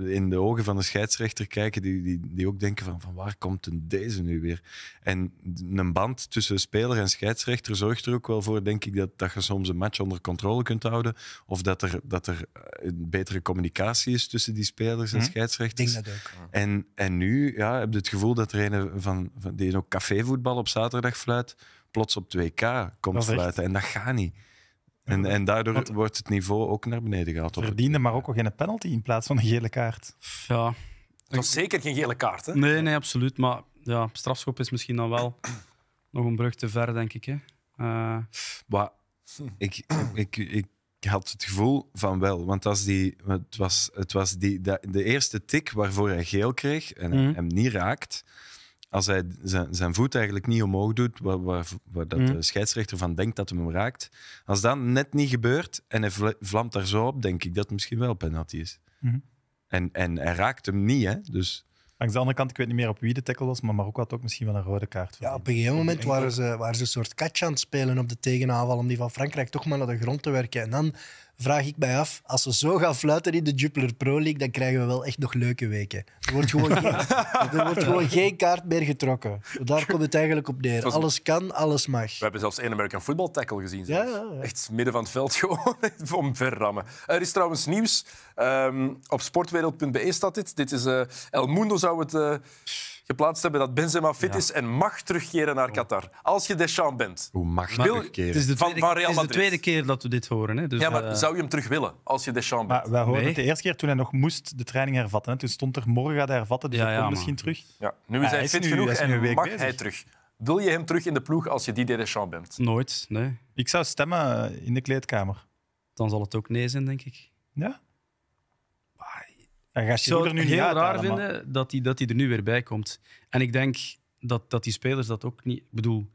in de ogen van de scheidsrechter kijken, die, die, die ook denken van, van waar komt een deze nu weer? En een band tussen speler en scheidsrechter zorgt er ook wel voor, denk ik, dat, dat je soms een match onder controle kunt houden. Of dat er, dat er een betere communicatie is tussen die spelers en hm? scheidsrechters. Ik denk dat ook. En, en nu ja, heb je het gevoel dat er een van, van ook cafévoetbal op zaterdag fluit, plots op 2K komt fluiten. En dat gaat niet. En, en daardoor wordt het niveau ook naar beneden gehaald. Verdiende Marokko geen penalty in plaats van een gele kaart? Ja. Het was zeker geen gele kaart, hè? Nee, nee, absoluut. Maar ja, strafschop is misschien dan wel nog een brug te ver, denk ik. Hè. Eh, maar ik, ik, ik, had het gevoel van wel. Want als die, het was, het was die, de, de eerste tik waarvoor hij geel kreeg en mhm. hem niet raakt als hij zijn, zijn voet eigenlijk niet omhoog doet, waar, dat mhm. de scheidsrechter van denkt dat hem raakt, als dat net niet gebeurt en hij vlamt daar zo op, denk ik dat het misschien wel penalty is. Mhm. En, en hij raakt hem niet, hè? Dus... Aan de andere kant, ik weet niet meer op wie de tackle was, maar Marokko had ook misschien wel een rode kaart. Ja, op een gegeven moment waren ze, waren ze een soort catch aan het spelen op de tegenaanval om die van Frankrijk toch maar naar de grond te werken. En dan vraag ik mij af, als ze zo gaan fluiten in de Jupiler Pro League, dan krijgen we wel echt nog leuke weken. Er wordt gewoon geen, er wordt gewoon geen kaart meer getrokken. Daar komt het eigenlijk op neer. Alles kan, alles mag. We hebben zelfs een American Football Tackle gezien. Ja, Echt midden van het veld gewoon omverrammen. Er is trouwens nieuws. Ehm, op sportwereld.be staat dit. Dit is uh, El Mundo zou het... Eh, geplaatst hebben dat Benzema fit is en mag terugkeren naar oh. Qatar. Als je Deschamps bent. Hoe mag wil, terugkeren? Het is, de tweede, van, van het is de tweede keer dat we dit horen. Hè? Dus, ja, maar eh, zou je hem terug willen als je Deschamps bent? Maar wij horen het de eerste keer toen hij nog moest de training hervatten. Hè? Toen stond er morgen gaat hij hervatten, dus hij komt misschien terug. Ja. Nu is hij, fit genoeg en mag hij terug. Wil je hem terug in de ploeg als je die Deschamps bent? Nooit, nee. Ik zou stemmen eh, in de kleedkamer. Dan zal het ook nee zijn, denk ik. Ja? Ik gaat je nu heel raar vinden dat hij dat die er nu weer bij komt. En ik denk dat, dat die spelers dat ook niet... Ik bedoel,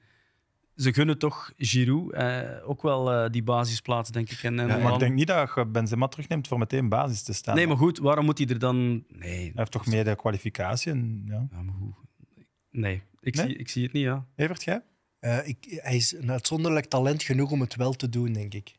ze gunnen toch Giroud eh, ook wel eh, die basisplaats, denk ik. En, en Ja, maar ik denk niet dat je Benzema terugneemt voor meteen basis te staan. Nee, maar goed, waarom moet hij er dan... Nee, Hij heeft toch meer de kwalificatie. en, ja. nee. Ik, Zie, ik zie het niet, ja. Evert, jij? Eh, ik, hij is een uitzonderlijk talent genoeg om het wel te doen, denk ik.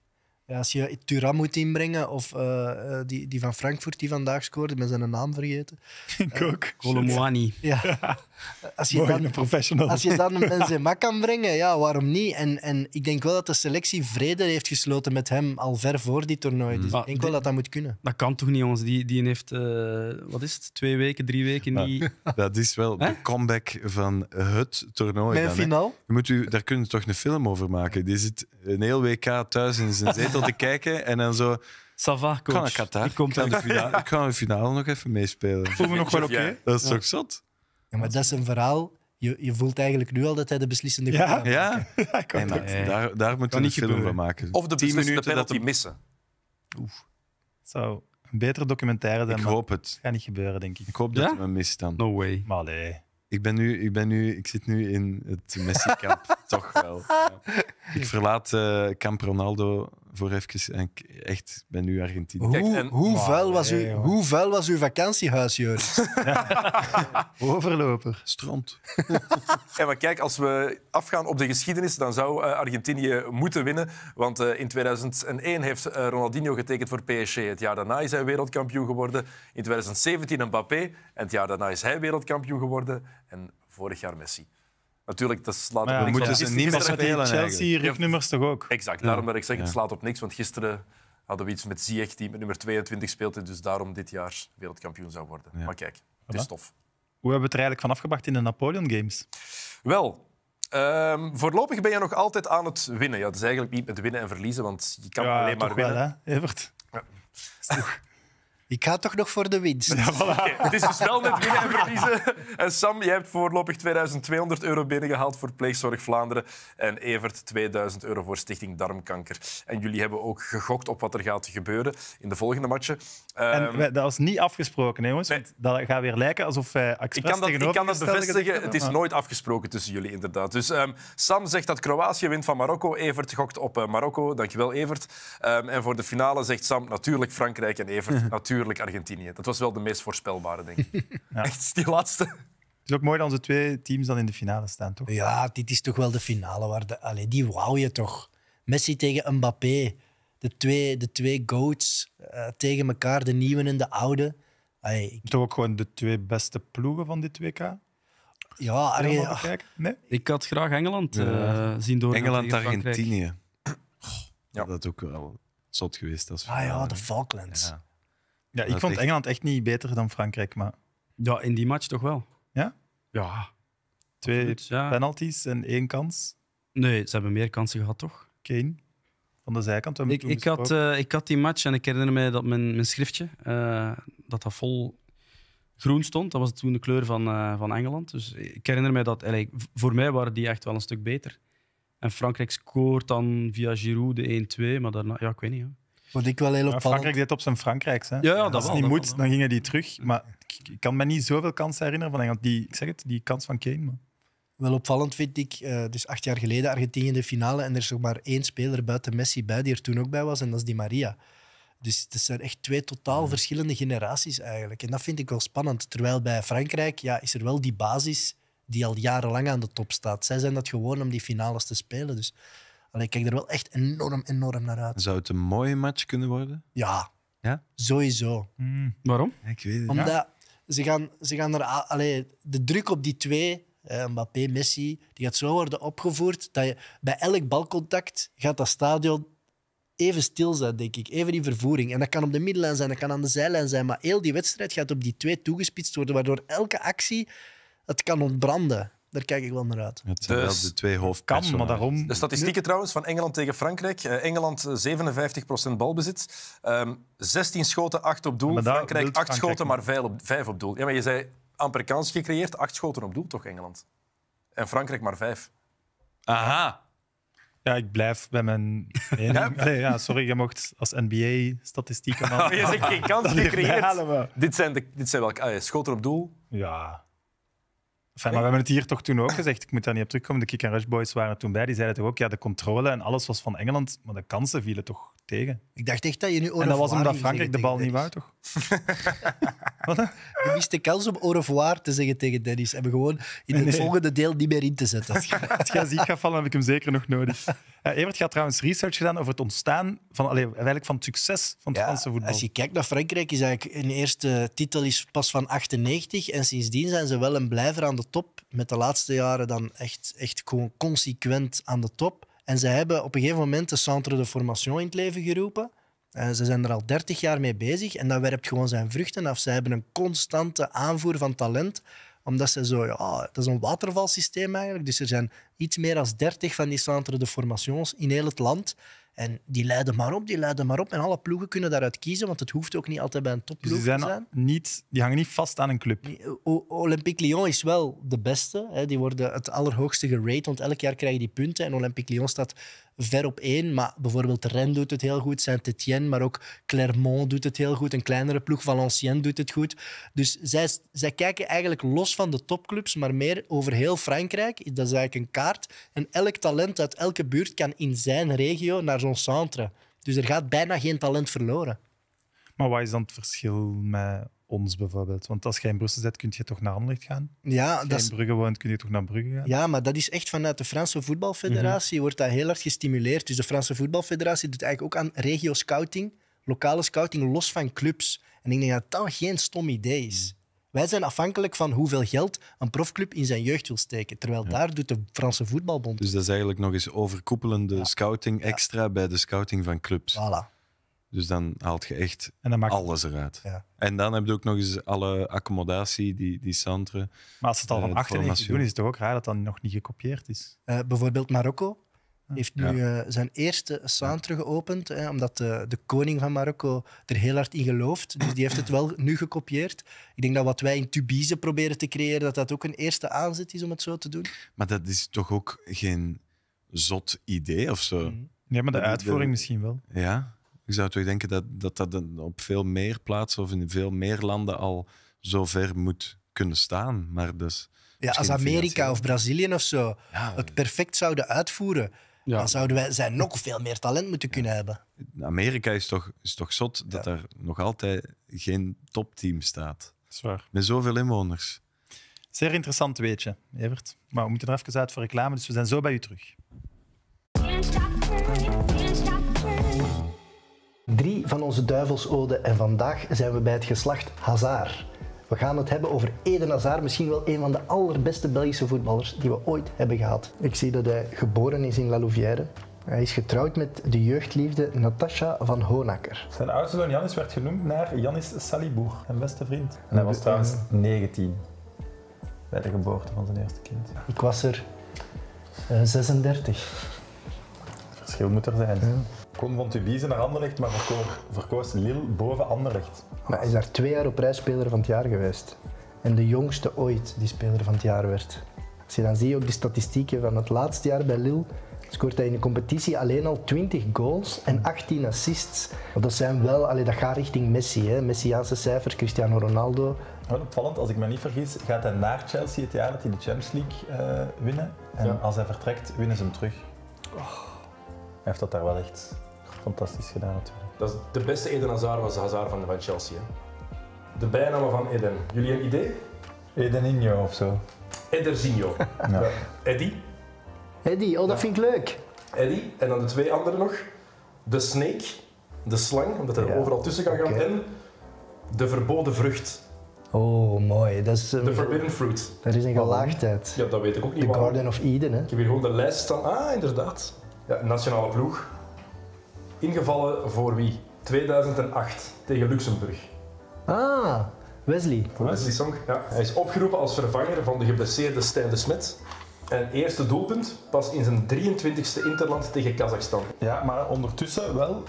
Ja, als je Turan moet inbrengen, of eh, eh, die, die van Frankfurt die vandaag scoorde, ik ben zijn naam vergeten. Ik Colomwani. Eh, ja. Als je, dan een professional als je dan een Benzema kan brengen, ja, waarom niet? En, en ik denk wel dat de selectie vrede heeft gesloten met hem al ver voor die toernooi. Dus mm. ik denk wel ah, dat dat moet kunnen. Dat kan toch niet, ons? Die, die heeft, wat is het, twee weken, drie weken niet... Dat is wel de comeback van het toernooi. Mijn een finale? daar kunnen toch een film over maken. Die zit een heel WK thuis in zijn zetel te kijken en dan zo... Sava, coach. naar Qatar. Ik, ga kan de finale, de finale nog even meespelen. Voel me nog wel oké? Dat is toch zot? Ja, maar dat is een verhaal. Je, je voelt eigenlijk nu al dat hij de beslissende Ja, ja. daar, daar moeten we niet film van maken. Of de beslissende penalty dat de... missen. Oef. Zou een betere documentaire dan. Ik hoop het. Gaat niet gebeuren, denk ik. Ik hoop dat we hem mist dan. No way. Maar nee. Ik, ben nu, ik, ben nu, ik zit nu in het Messi-kamp, toch wel. Ah. Ik verlaat eh, Camp Ronaldo voor even. En ik echt ben nu Argentinië. Hoe, en- hoe, vuil was uw hoe vuil was uw vakantiehuis, Joris? Overloper. Strand. En maar kijk, als we afgaan op de geschiedenis, dan zou eh, Argentinië moeten winnen. Want eh, in 2001 heeft eh, Ronaldinho getekend voor PSG. Het jaar daarna is hij wereldkampioen geworden. In 2017 Mbappé. En het jaar daarna is hij wereldkampioen geworden. En vorig jaar Messi. Natuurlijk, dat slaat ja, op niks. Moeten ze niet meer spelen. Chelsea nummers toch ook? Exact, daarom wil ik zeggen het slaat op niks. Want gisteren hadden we iets met Ziyech, die met nummer 22 speelde, dus daarom dit jaar wereldkampioen zou worden. Maar kijk, het is tof. Hoe hebben we het er eigenlijk van afgebracht in de Napoleon Games? Wel, ehm, voorlopig ben je nog altijd aan het winnen. Ja, het is eigenlijk niet met winnen en verliezen, want je kan alleen maar winnen. Wel, hè, Evert? Ja. Ik ga toch nog voor de winst. Ja, voilà. het is dus wel met winnen en verliezen. En Sam, jij hebt voorlopig 2200 euro binnengehaald voor Pleegzorg Vlaanderen. En Evert 2000 euro voor Stichting Darmkanker. En jullie hebben ook gegokt op wat er gaat gebeuren in de volgende matchen. En ehm, dat was niet afgesproken, hè, jongens. Want dat gaat weer lijken alsof wij Ik kan dat, ik kan dat bevestigen. Het is nooit afgesproken tussen jullie, inderdaad. Dus ehm, Sam zegt dat Kroatië wint van Marokko. Evert gokt op eh, Marokko. Dankjewel, Evert. Ehm, en voor de finale zegt Sam natuurlijk Frankrijk en Evert natuurlijk natuurlijk Argentinië. Dat was wel de meest voorspelbare, denk ik. Echt, die laatste. Het is ook mooi dat onze twee teams dan in de finale staan, toch? Ja, dit is toch wel de finale. Waar de, allee, die wou je toch. Messi tegen Mbappé. De twee, de twee goats eh, tegen elkaar, de nieuwe en de oude. Allee, Toch ook gewoon de twee beste ploegen van dit WK? Ja, Argentinië. Ik had graag Engeland eh, zien door. Engeland-Argentinië. Ja. Dat ook wel zot geweest. Als ah ja, de Falklands. Ja. Ja, ik vond Engeland echt niet beter dan Frankrijk, maar... Ja, in die match toch wel. Ja? Ja. Twee penalties en één kans. Nee, ze hebben meer kansen gehad, toch? Kane, van de zijkant. Ik, ik, had, eh, ik had die match en ik herinner me dat mijn, mijn schriftje, eh, dat dat vol groen stond. Dat was toen de kleur van, eh, van Engeland. Dus ik herinner me dat, eigenlijk, voor mij waren die echt wel een stuk beter. En Frankrijk scoort dan via Giroud de 1-2, maar daarna, ja, ik weet niet. ja wat ik wel heel opvallend... Frankrijk deed op zijn Frankrijk. Hè? Ja, dat Als niet moet, dan gingen die terug. Maar ik, kan me niet zoveel kansen herinneren van Die, ik zeg het, die kans van Kane. Maar... Wel opvallend vind ik, eh, dus acht jaar geleden Argentinië in de finale en er is nog maar één speler buiten Messi bij die er toen ook bij was en dat is die Maria. Dus het zijn echt twee totaal verschillende generaties eigenlijk. En dat vind ik wel spannend. Terwijl bij Frankrijk ja, is er wel die basis die al jarenlang aan de top staat. Zij zijn dat gewoon om die finales te spelen. Dus ik kijk er wel echt enorm, enorm naar uit. Zou het een mooie match kunnen worden? Ja. Ja? Sowieso. Hmm. Waarom? Ik weet het. niet. Omdat ze gaan, ze gaan er... Allee, de druk op die twee, eh, Mbappé, Messi, die gaat zo worden opgevoerd dat je bij elk balcontact gaat dat stadion even stil zijn, denk ik. Even die vervoering. En dat kan op de middenlijn zijn, dat kan aan de zijlijn zijn. Maar heel die wedstrijd gaat op die twee toegespitst worden, waardoor elke actie het kan ontbranden daar kijk ik wel naar uit. Het zijn dus- de twee hoofdkanten. Kan, maar daarom... De statistieken trouwens van Engeland tegen Frankrijk. Eh, Engeland 57% eh, balbezit. Um, ehm, 16 schoten, 8 op doel. Frankrijk 8 schoten, maar 5 op, 5 op doel. Ja, maar je zei amper kans gecreëerd, 8 schoten op doel toch, Engeland? En Frankrijk maar 5. Aha. Ja, ik blijf bij mijn ja, sorry, je mocht als nba statistieken Maar je zegt geen kans gecreëerd. Dit zijn, de, dit zijn wel ah, schoten op doel. Ja. Enfin, maar we hebben het hier toch toen ook gezegd, ik moet daar niet op terugkomen. De Kick and Rush Boys waren toen bij, die zeiden toch ook, ja, de controle en alles was van Engeland, maar de kansen vielen toch tegen. Ik dacht echt dat je nu En dat was omdat Frankrijk de bal niet wou, toch? Wat? Je wist de kans om Orevoire te zeggen tegen Dennis. En gewoon in het volgende deel niet meer in te zetten. Als je ziek gaat vallen, heb ik hem zeker nog nodig. Uh, Evert gaat trouwens research gedaan over het ontstaan van, allez, eigenlijk van het succes van het Franse voetbal. Als je kijkt naar Frankrijk, is eigenlijk een eerste titel is pas van 98. En sindsdien zijn ze wel een blijver aan de top. Met de laatste jaren dan echt, echt consequent aan de top. En ze hebben op een gegeven moment de Centre de Formation in het leven geroepen. Eh, ze zijn er al 30 jaar mee bezig en dat werpt gewoon zijn vruchten af. Ze hebben een constante aanvoer van talent, omdat ze zo, ja, dat is een watervalsysteem eigenlijk. Dus er zijn iets meer dan 30 van die Centre de Formations in heel het land. En die leiden maar op, die leiden maar op. En alle ploegen kunnen daaruit kiezen, want het hoeft ook niet altijd bij een topploeg zijn te zijn. Niet, die hangen niet vast aan een club. Olympique Lyon is wel de beste. Hè. Die worden het allerhoogste gerate, want elk jaar krijgen die punten. En Olympique Lyon staat ver op één. Maar bijvoorbeeld Rennes doet het heel goed, Saint-Etienne, maar ook Clermont doet het heel goed. Een kleinere ploeg, Valenciennes doet het goed. Dus zij, zij kijken eigenlijk los van de topclubs, maar meer over heel Frankrijk. Dat is eigenlijk een kaart. En elk talent uit elke buurt kan in zijn regio naar zo'n centre. Dus er gaat bijna geen talent verloren. Maar wat is dan het verschil met ons bijvoorbeeld? Want als jij in Brussel zit, kun je toch naar Anderlecht gaan? Ja, als dat in Brugge woont, kun je toch naar Brugge gaan? Ja, maar dat is echt vanuit de Franse Voetbalfederatie mhm. wordt dat heel hard gestimuleerd. Dus de Franse Voetbalfederatie doet eigenlijk ook aan regio-scouting, lokale scouting, los van clubs. En ik denk dat dat geen stom idee is. Mhm. Wij zijn afhankelijk van hoeveel geld een profclub in zijn jeugd wil steken. Terwijl daar doet de Franse voetbalbond. Dus dat is eigenlijk nog eens overkoepelende scouting extra bij de scouting van clubs. Voilà. Dus dan haalt je echt alles eruit. En dan heb je ook nog eens alle accommodatie, die, die centre. Maar als het al van eh, achter 98 doen, is het toch ook raar dat dat nog niet gekopieerd is? Eh, bijvoorbeeld Marokko heeft nu eh, zijn eerste centre geopend, hè, omdat de, de, koning van Marokko er heel hard in gelooft. Dus die heeft het wel nu gekopieerd. Ik denk dat wat wij in Tubize proberen te creëren, dat dat ook een eerste aanzet is om het zo te doen. Maar dat is toch ook geen zot idee of zo? Mm. Ja, maar de uitvoering misschien wel. Ja, ik zou toch denken dat dat, dat op veel meer plaatsen of in veel meer landen al zo ver moet kunnen staan. Maar dus ja, als Amerika of Brazilië of zo eh. het perfect zouden uitvoeren, dan zouden wij, zij nog veel meer talent moeten kunnen hebben. Amerika is toch, is toch zot dat er nog altijd geen topteam staat. Zwaar. Met zoveel inwoners. Zeer interessant weetje, Evert. Maar we moeten er even uit voor reclame, dus we zijn zo bij u terug. Drie van onze duivelsoden en vandaag zijn we bij het geslacht Hazard. We gaan het hebben over Eden Hazard, misschien wel een van de allerbeste Belgische voetballers die we ooit hebben gehad. Ik zie dat hij geboren is in La Louvière. Hij is getrouwd met de jeugdliefde Natasha van Honacker. Zijn oudste zoon Janis werd genoemd naar Janis Saliboer, zijn beste vriend. En hij was trouwens 19 bij de geboorte van zijn eerste kind. Ik was er 36. Eh, het verschil moet er zijn kwam van Tubize naar Anderlecht, maar verkoos Lille boven Anderlecht. Maar hij is daar twee jaar op prijspeler speler van het jaar geweest. En de jongste ooit die speler van het jaar werd. Als je dan ziet ook de statistieken van het laatste jaar bij Lille, scoort hij in de competitie alleen al 20 goals en 18 assists. Dat zijn wel, allee, dat gaat richting Messi, hè? Messiaanse cijfers, Cristiano Ronaldo. opvallend, als ik me niet vergis, gaat hij naar Chelsea het jaar dat hij de Champions League uh, winnen. En als hij vertrekt, winnen ze hem terug. Oh. Hij heeft dat daar wel echt fantastisch gedaan natuurlijk. Dat is de beste Eden Hazard was de Hazard van, van Chelsea. Hè? De bijnamen van Eden. Jullie een idee? Edeninho of zo. Ederzinho. ja. Eddie. Eddie, oh dat vind ik leuk. Eddie. En dan de twee anderen nog. De snake, de slang, omdat hij overal tussen kan gaan. En de verboden vrucht. Oh, mooi. Dat is, The eh, Forbidden Fruit. Dat is een gelaagdheid. Ja, dat weet ik ook niet. Garden of Eden, hè? Ik heb hier gewoon de lijst staan. Ah, inderdaad. Ja, nationale ploeg. Ingevallen voor wie? 2008 tegen Luxemburg. Ah, Wesley. Wesley Song, ja. Hij is opgeroepen als vervanger van de geblesseerde Stijn de Smet. En eerste doelpunt pas in zijn 23e interland tegen Kazachstan. Ja, maar ondertussen wel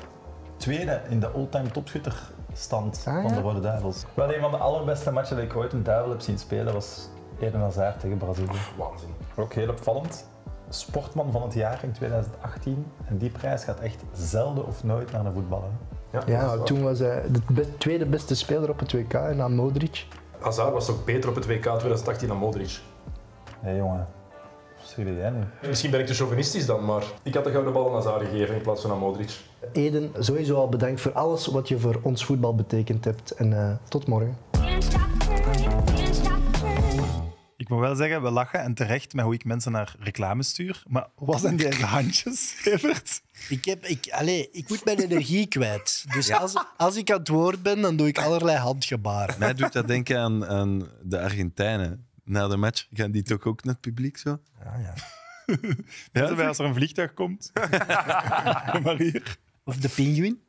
tweede in de all-time topschutterstand ah, van de Rode Duivels. Wel een van de allerbeste matchen die ik ooit een duivel heb zien spelen was Eden Hazard tegen Brazilië. Waanzin. Ook heel opvallend sportman van het jaar in 2018. En die prijs gaat echt zelden of nooit naar de voetballer. Ja, toen was hij de tweede beste speler op het WK na Modric. Hazard was ook beter op het WK 2018 dan Modric. Nee hey, jongen, jij Misschien ben ik te chauvinistisch dan, maar ik had de gouden bal aan Hazard gegeven in plaats van aan Modric. Eden, sowieso al bedankt voor alles wat je voor ons voetbal betekend hebt en eh, tot morgen. Ik moet wel zeggen, we lachen en terecht met hoe ik mensen naar reclame stuur. Maar wat zijn die handjes, Evert? Ik, heb, ik, allez, ik moet mijn energie kwijt. Dus als, als ik aan het woord ben, dan doe ik allerlei handgebaren. Mij doet dat denken aan, aan de Argentijnen. Na de match gaan die toch ook naar het publiek zo? Ja, ja. ja, als er een vliegtuig komt. maar hier. Of de pinguïn.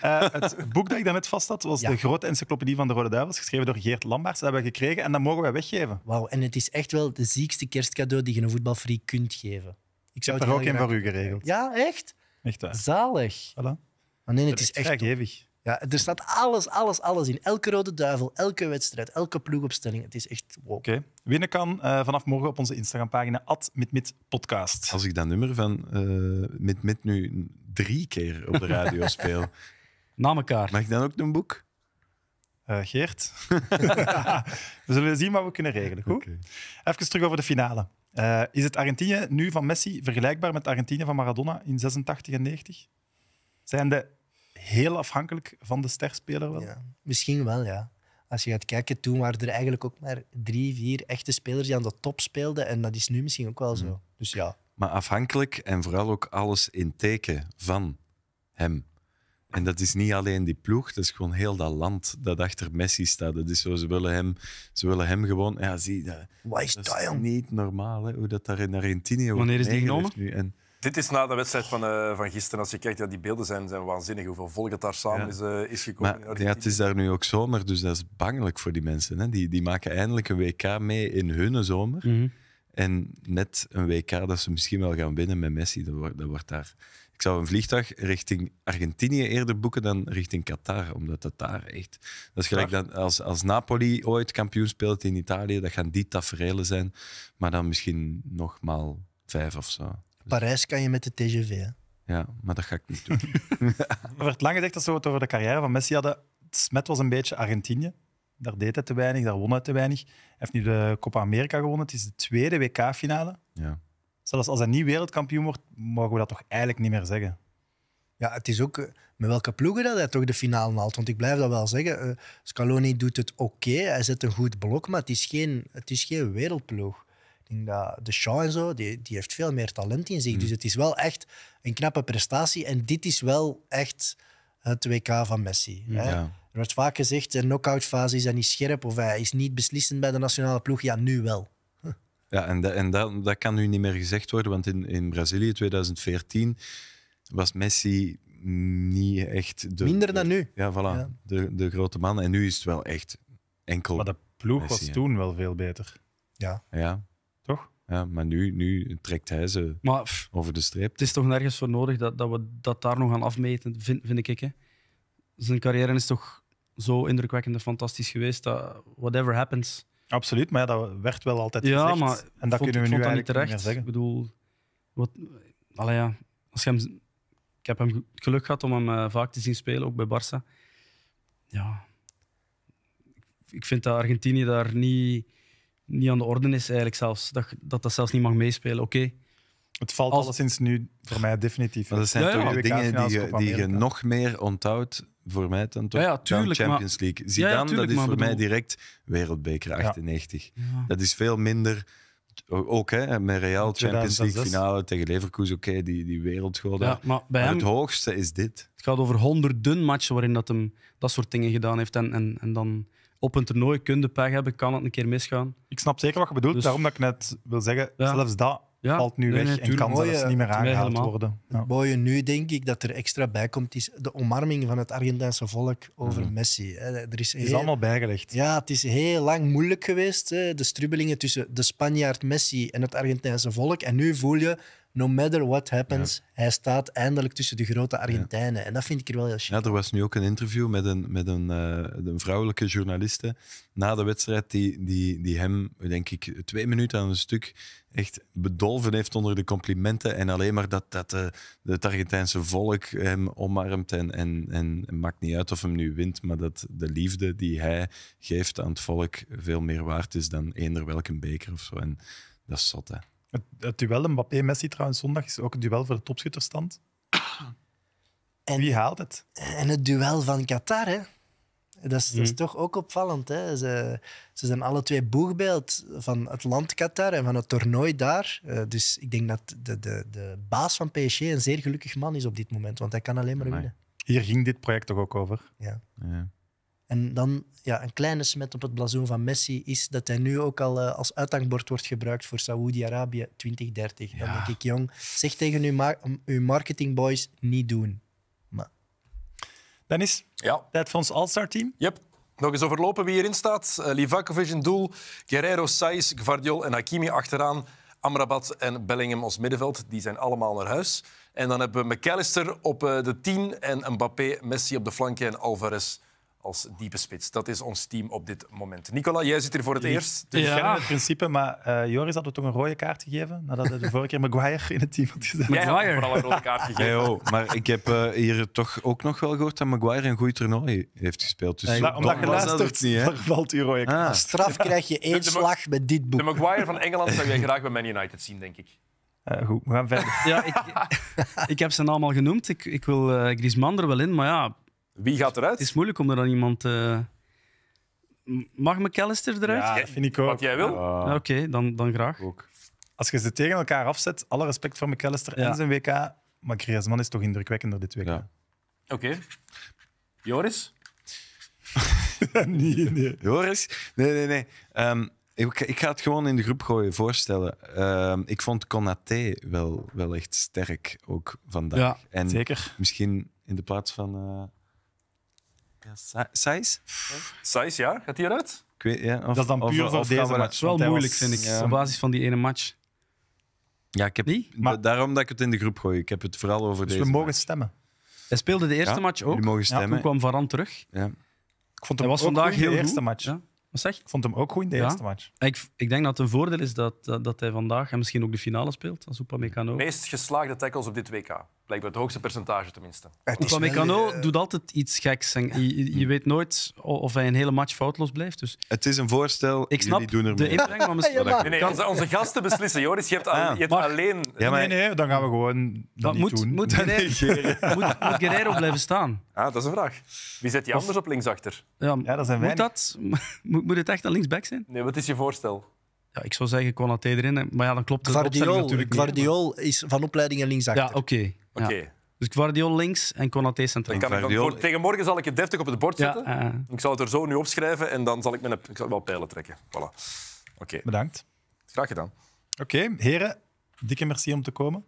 Eh, het boek dat ik daarnet vast had, was de grote encyclopedie van de Rode Duivels, geschreven door Geert Lambaerts. Dat hebben we gekregen en dat mogen wij weggeven. Wauw, en het is echt wel de ziekste kerstcadeau die je een voetbalfreak kunt geven. Ik zou heb er ook een voor u geregeld. Ja, echt? Echt waar. Zalig. Voilà. Maar ah, nee, het is echt... Vrijgevig. Ja, er staat alles, alles, alles in. Elke rode duivel, elke wedstrijd, elke ploegopstelling. Het is echt wow. Oké. Winnen kan eh, vanaf morgen op onze Instagram-pagina, Als ik dat nummer van uh, nu drie keer op de radio speel. Na elkaar. Mag ik dan ook een boek? Eh, Geert. we zullen zien wat we kunnen regelen. Goed? Okay. Even terug over de finale. Eh, is het Argentinië nu van Messi vergelijkbaar met Argentinië van Maradona in 86 en 90? Zijn de heel afhankelijk van de sterspeler wel? misschien wel, ja. Als je gaat kijken, toen waren er eigenlijk ook maar drie, vier echte spelers die aan de top speelden. En dat is nu misschien ook wel zo. Mm. Dus ja, maar afhankelijk en vooral ook alles in teken van hem. En dat is niet alleen die ploeg, dat is gewoon heel dat land dat achter Messi staat. Dat is zo, ze willen hem, ze willen hem gewoon... Ja, zie, dat, Why is dat is niet normaal, hè, hoe dat daar in Argentinië Wanneer is die genomen? Nu. En, dit is na de wedstrijd van, eh, van gisteren. Als je kijkt, ja, die beelden zijn, zijn waanzinnig. Hoeveel volk het daar samen is, eh, is gekomen. Maar, ja, het is daar nu ook zomer, dus dat is bangelijk voor die mensen. Hè? Die, die maken eindelijk een WK mee in hun zomer. Mhm. En net een WK dat ze misschien wel gaan winnen met Messi, dat wordt, dat wordt daar. Ik zou een vliegtuig richting Argentinië eerder boeken dan richting Qatar, omdat dat daar echt. Dat is gelijk dan als, als Napoli ooit kampioen speelt in Italië, dat gaan die tafereelen zijn, maar dan misschien nogmaal vijf of zo. Parijs kan je met de TGV. Ja, maar dat ga ik niet doen. er werd lang gedacht dat we het over de carrière van Messi hadden. Het smet was een beetje Argentinië. Daar deed hij te weinig, daar won hij te weinig. Hij heeft nu de Copa America gewonnen. Het is de tweede WK-finale. Ja. Zelfs als hij niet wereldkampioen wordt, mogen we dat toch eigenlijk niet meer zeggen. Ja, het is ook eh, met welke ploegen dat hij toch de finale haalt. Want ik blijf dat wel zeggen. Eh, Scaloni doet het oké, hij zet een goed blok, maar het is geen, het is geen wereldploeg. Ik denk dat de Shaw en zo, die, die heeft veel meer talent in zich. Mm. Dus het is wel echt een knappe prestatie. En dit is wel echt het WK van Messi. hè? Ja. Er wordt vaak gezegd, de eh, knock fase is hij niet scherp of hij is niet beslissend bij de nationale ploeg. Ja, nu wel. Ja, en, dat, en dat, dat kan nu niet meer gezegd worden, want in, in Brazilië 2014 was Messi niet echt... De, Minder dan nu. Ja, voilà. De, de grote man. En nu is het wel echt enkel Maar de ploeg was toen wel veel beter. Ja. Ja. Toch? Ja, maar nu, nu trekt hij ze over de streep. Het is toch nergens voor nodig dat, dat we dat daar nog gaan afmeten, vind, vind ik. Hè? Zijn carrière is toch zo indrukwekkend en fantastisch geweest. Dat whatever happens. Absoluut, maar ja, dat werd wel altijd ja, Maar en dat kunnen we nu niet, terecht. zeggen. Ik bedoel, wat, allee, ja, als je hem, ik heb hem geluk gehad om hem eh, vaak te zien spelen, ook bij Barça. Ja, ik vind dat Argentinië daar niet, niet aan de orde is eigenlijk zelfs. Dat dat, dat zelfs niet mag meespelen, oké. Het valt Als... alleszins nu voor mij definitief. Dat zijn toch dingen die je, die je nog meer onthoudt voor mij dan toch ja, tuurlijk, dan Champions League. Zidane, ja, dat is voor mij direct wereldbeker 98. Dat is veel minder ook hè, met Real Champions League finale tegen Leverkusen, oké, die, die wereldgoal. maar, het hoogste is dit. Het gaat over honderden matchen waarin dat hem dat soort dingen gedaan heeft. En, en, en dan op een toernooi kunde pech hebben, kan het een keer misgaan. Ik snap zeker wat je bedoelt, dus- daarom dat ik net wil zeggen, zelfs dat ja, valt nu weg en kan mooie, eh, niet meer aangehaald worden. Ja. Het mooie nu, denk ik, dat er extra bij komt, is de omarming van het Argentijnse volk over mhm. Messi. Er is, is allemaal bijgelegd. Ja, het is heel lang moeilijk geweest, de strubbelingen tussen de Spanjaard Messi en het Argentijnse volk. En nu voel je, no matter what happens, hij staat eindelijk tussen de grote Argentijnen. En dat vind ik er wel heel chique. Ja, er was nu ook een interview met een, met een, eh, een vrouwelijke journaliste na de wedstrijd die, die, die hem, denk ik, twee minuten aan een stuk echt bedolven heeft onder de complimenten en alleen maar dat, dat uh, het Argentijnse volk hem omarmt en, en, en maakt niet uit of hem nu wint, maar dat de liefde die hij geeft aan het volk veel meer waard is dan eender welke beker of zo. En dat is zot, hè. Het, het duel Mbappé-Messi trouwens zondag is ook een duel voor de topschutterstand. En, Wie haalt het? En het duel van Qatar, hè? Dat is, dat is hmm. toch ook opvallend. Hè? Ze, ze zijn alle twee boegbeeld van het land Qatar en van het toernooi daar. Eh, dus ik denk dat de, de, de baas van PSG een zeer gelukkig man is op dit moment, want hij kan alleen maar winnen. Hier ging dit project toch ook over? Ja. ja. En dan ja, een kleine smet op het blazoen van Messi is dat hij nu ook al eh, als uithangbord wordt gebruikt voor Saoedi-Arabië 2030. Dan denk ik, jong, zeg tegen uw, uw marketingboys niet doen. Maar. Dennis, ja. tijd voor ons All-Star team. Yep. Nog eens overlopen wie hierin staat. Uh, Livakovic in doel, Guerrero, Saiz, Gvardiol en Hakimi achteraan. Amrabat en Bellingham als middenveld, die zijn allemaal naar huis. En dan hebben we McAllister op eh, de 10 en Mbappé, Messi op de flanken en Alvarez als diepe spits. Dat is ons team op dit moment. Nicola, jij zit hier voor het eerst. Dus... Ja, in principe. Maar eh, Joris had we toch een rode kaart gegeven nadat hij de vorige keer Maguire in het team had gezet. Maguire. had vooral een rode kaart gegeven. Hey, oh, maar ik heb eh, hier toch ook nog wel gehoord dat Maguire een goed toernooi heeft gespeeld. Dus ja, omdat je luistert, valt die rode ah. kaart. Ah. Straf krijg je één slag met dit boek. De Maguire van Engeland zou jij graag bij Man United zien, denk ik. Eh, goed, we gaan verder. Ja, ik, ik heb ze allemaal genoemd. Ik, ik wil Griezmann er wel in, maar ja, wie gaat eruit? Het is moeilijk om er dan iemand... Eh, Mag McAllister eruit? Ja, vind ik ook. Wat jij wil? Ah. Ah, oké, dan, dan graag. Ook. Als je ze tegen elkaar afzet, alle respect voor McAllister en zijn WK, maar Griezmann is toch indrukwekkender dit WK. Ja. Oké. Joris? nee, nee. Joris? Nee, nee, nee. Ehm, ik, ik, ga het gewoon in de groep gooien, voorstellen. Ehm, ik vond Konaté wel, wel echt sterk ook vandaag. Ja, en zeker. Misschien in de plaats van... Eh, ja, size, ja. Gaat hij eruit? Ik weet, ja, dat is dan puur van deze match. Wel moeilijk, was, vind ik, ja. op basis van die ene match. Ja, ik heb, maar, daarom dat ik het in de groep gooi. Ik heb het vooral over dus deze we mogen stemmen. Hij speelde de eerste match ook. Mogen stemmen. toen kwam Varan terug. Ja. Ik vond hem was vandaag heel de eerste match. Wat zeg? Ik vond hem ook goed in de eerste match. Ik, ik denk dat het een voordeel is dat, dat, hij vandaag en misschien ook de finale speelt als Upamecano. Meest geslaagde tackles op dit WK. Blijkbaar het hoogste percentage tenminste. Upamecano uh... Eh, doet altijd iets geks. En je, je, weet nooit of hij een hele match foutloos blijft. Dus... Het is een voorstel, ik snap jullie doen er de mee. inbreng, van misschien... ja, nee, onze, gasten beslissen, Joris. Je hebt, al, ah. je alleen... Ja, Nee, nee, dan gaan we gewoon dat niet moet, doen. Moet moet, moet blijven staan? Ah, dat is een vraag. Wie zet die anders op linksachter? Ja, dat zijn wij. Moet, dat, moet, het echt een linksback zijn? Nee, wat is je voorstel? Ja, ik zou zeggen Konaté erin, maar ja, dan klopt het natuurlijk Guardiol is van opleiding linksachter. Ja, oké. Oké. Okay. Dus Guardiola links en Konaté centraal. Kan ik voor, tegen morgen zal ik het deftig op het bord zetten. Eh, eh. Ik zal het er zo nu opschrijven en dan zal ik, mijn, ik zal wel pijlen trekken. Voilà. Oké. Bedankt. Graag gedaan. Oké, heren. Dikke merci om te komen.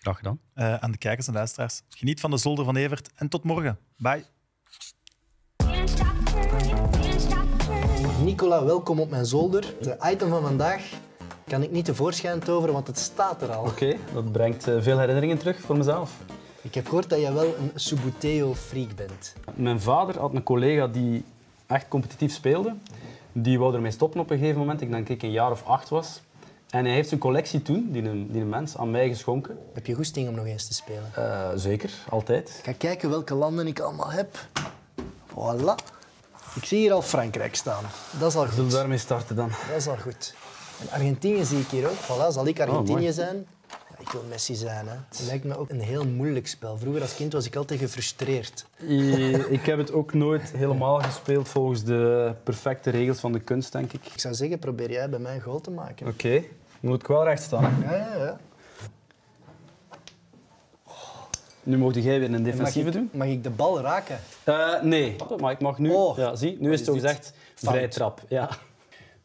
Graag gedaan. Eh, aan de kijkers en luisteraars. Geniet van de zolder van Evert en tot morgen. Bye. Nicola, welkom op mijn zolder. De item van vandaag kan ik niet tevoorschijn toveren, want het staat er al. Oké, dat brengt eh, veel herinneringen terug voor mezelf. Ik heb gehoord dat jij wel een Subuteo-freak bent. Mijn vader had een collega die echt competitief speelde. Die wou ermee stoppen op een gegeven moment. Ik denk dat ik een jaar of acht was. En hij heeft zijn collectie toen, die een, die een mens, aan mij geschonken. Heb je goesting om nog eens te spelen? Eh, zeker, altijd. Ik ga kijken welke landen ik allemaal heb. Voilà. Ik zie hier al Frankrijk staan. Dat is al goed. Zullen we daarmee starten dan? Dat is al goed. Argentinië zie ik hier ook. Voilà, zal ik oh, Argentinië zijn? Ja, ik wil Messi zijn. Hè. Het lijkt me ook een heel moeilijk spel. Vroeger als kind was ik altijd gefrustreerd. ik heb het ook nooit helemaal gespeeld volgens de perfecte regels van de kunst, denk ik. Ik zou zeggen, probeer jij bij mij een goal te maken. Oké. Okay. Moet ik wel recht staan. Ja, ja, ja. Oh. Nu mocht jij weer een defensieve mag ik, doen. Mag ik de bal raken? Eh, nee, oh. maar ik mag nu. Oh, ja, zie, nu is het zo gezegd vrij trap. Ja.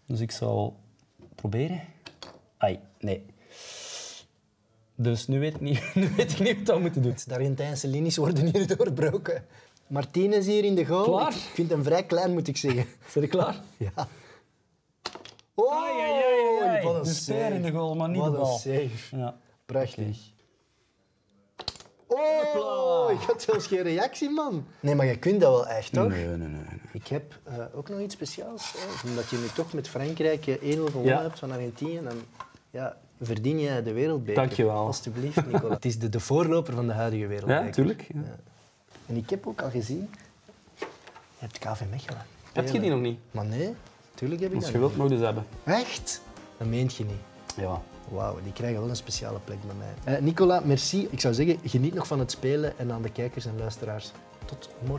Dus ik zal proberen. Ai, nee. Dus nu weet ik niet, nu weet ik niet wat we moeten doen. De Argentijnse linies worden hier doorbroken. Martinez hier in de goal. Klaar? Ik vind hem vrij klein, moet ik zeggen. Zijn je klaar? Ja. Oh, ai, ai, Wat een save. in de goal, maar niet wat de bal. Wat een safe. Ja. Prachtig. Oh, ik had zelfs geen reactie, man. Nee, maar je kunt dat wel echt, toch? Nee, nee, nee. Ik heb eh, ook nog iets speciaals. Omdat je nu toch met Frankrijk je 1-0 gewonnen hebt van Argentinië, dan ja, verdien je de wereldbeker. wel. Alsjeblieft, Nicola. Het is de, de, voorloper van de huidige wereldbeker. Ja, tuurlijk. Ja. En ik heb ook al gezien, je hebt KV Mechelen. Heb je die nog niet? Maar nee, tuurlijk heb ik dat Als je wilt, mogen je hebben. Echt? Dat meent je niet. Ja wauw, die krijgen wel een speciale plek bij mij. Uh, eh, Nicola, merci. Ik zou zeggen, geniet nog van het spelen en aan de kijkers en luisteraars. Tot morgen.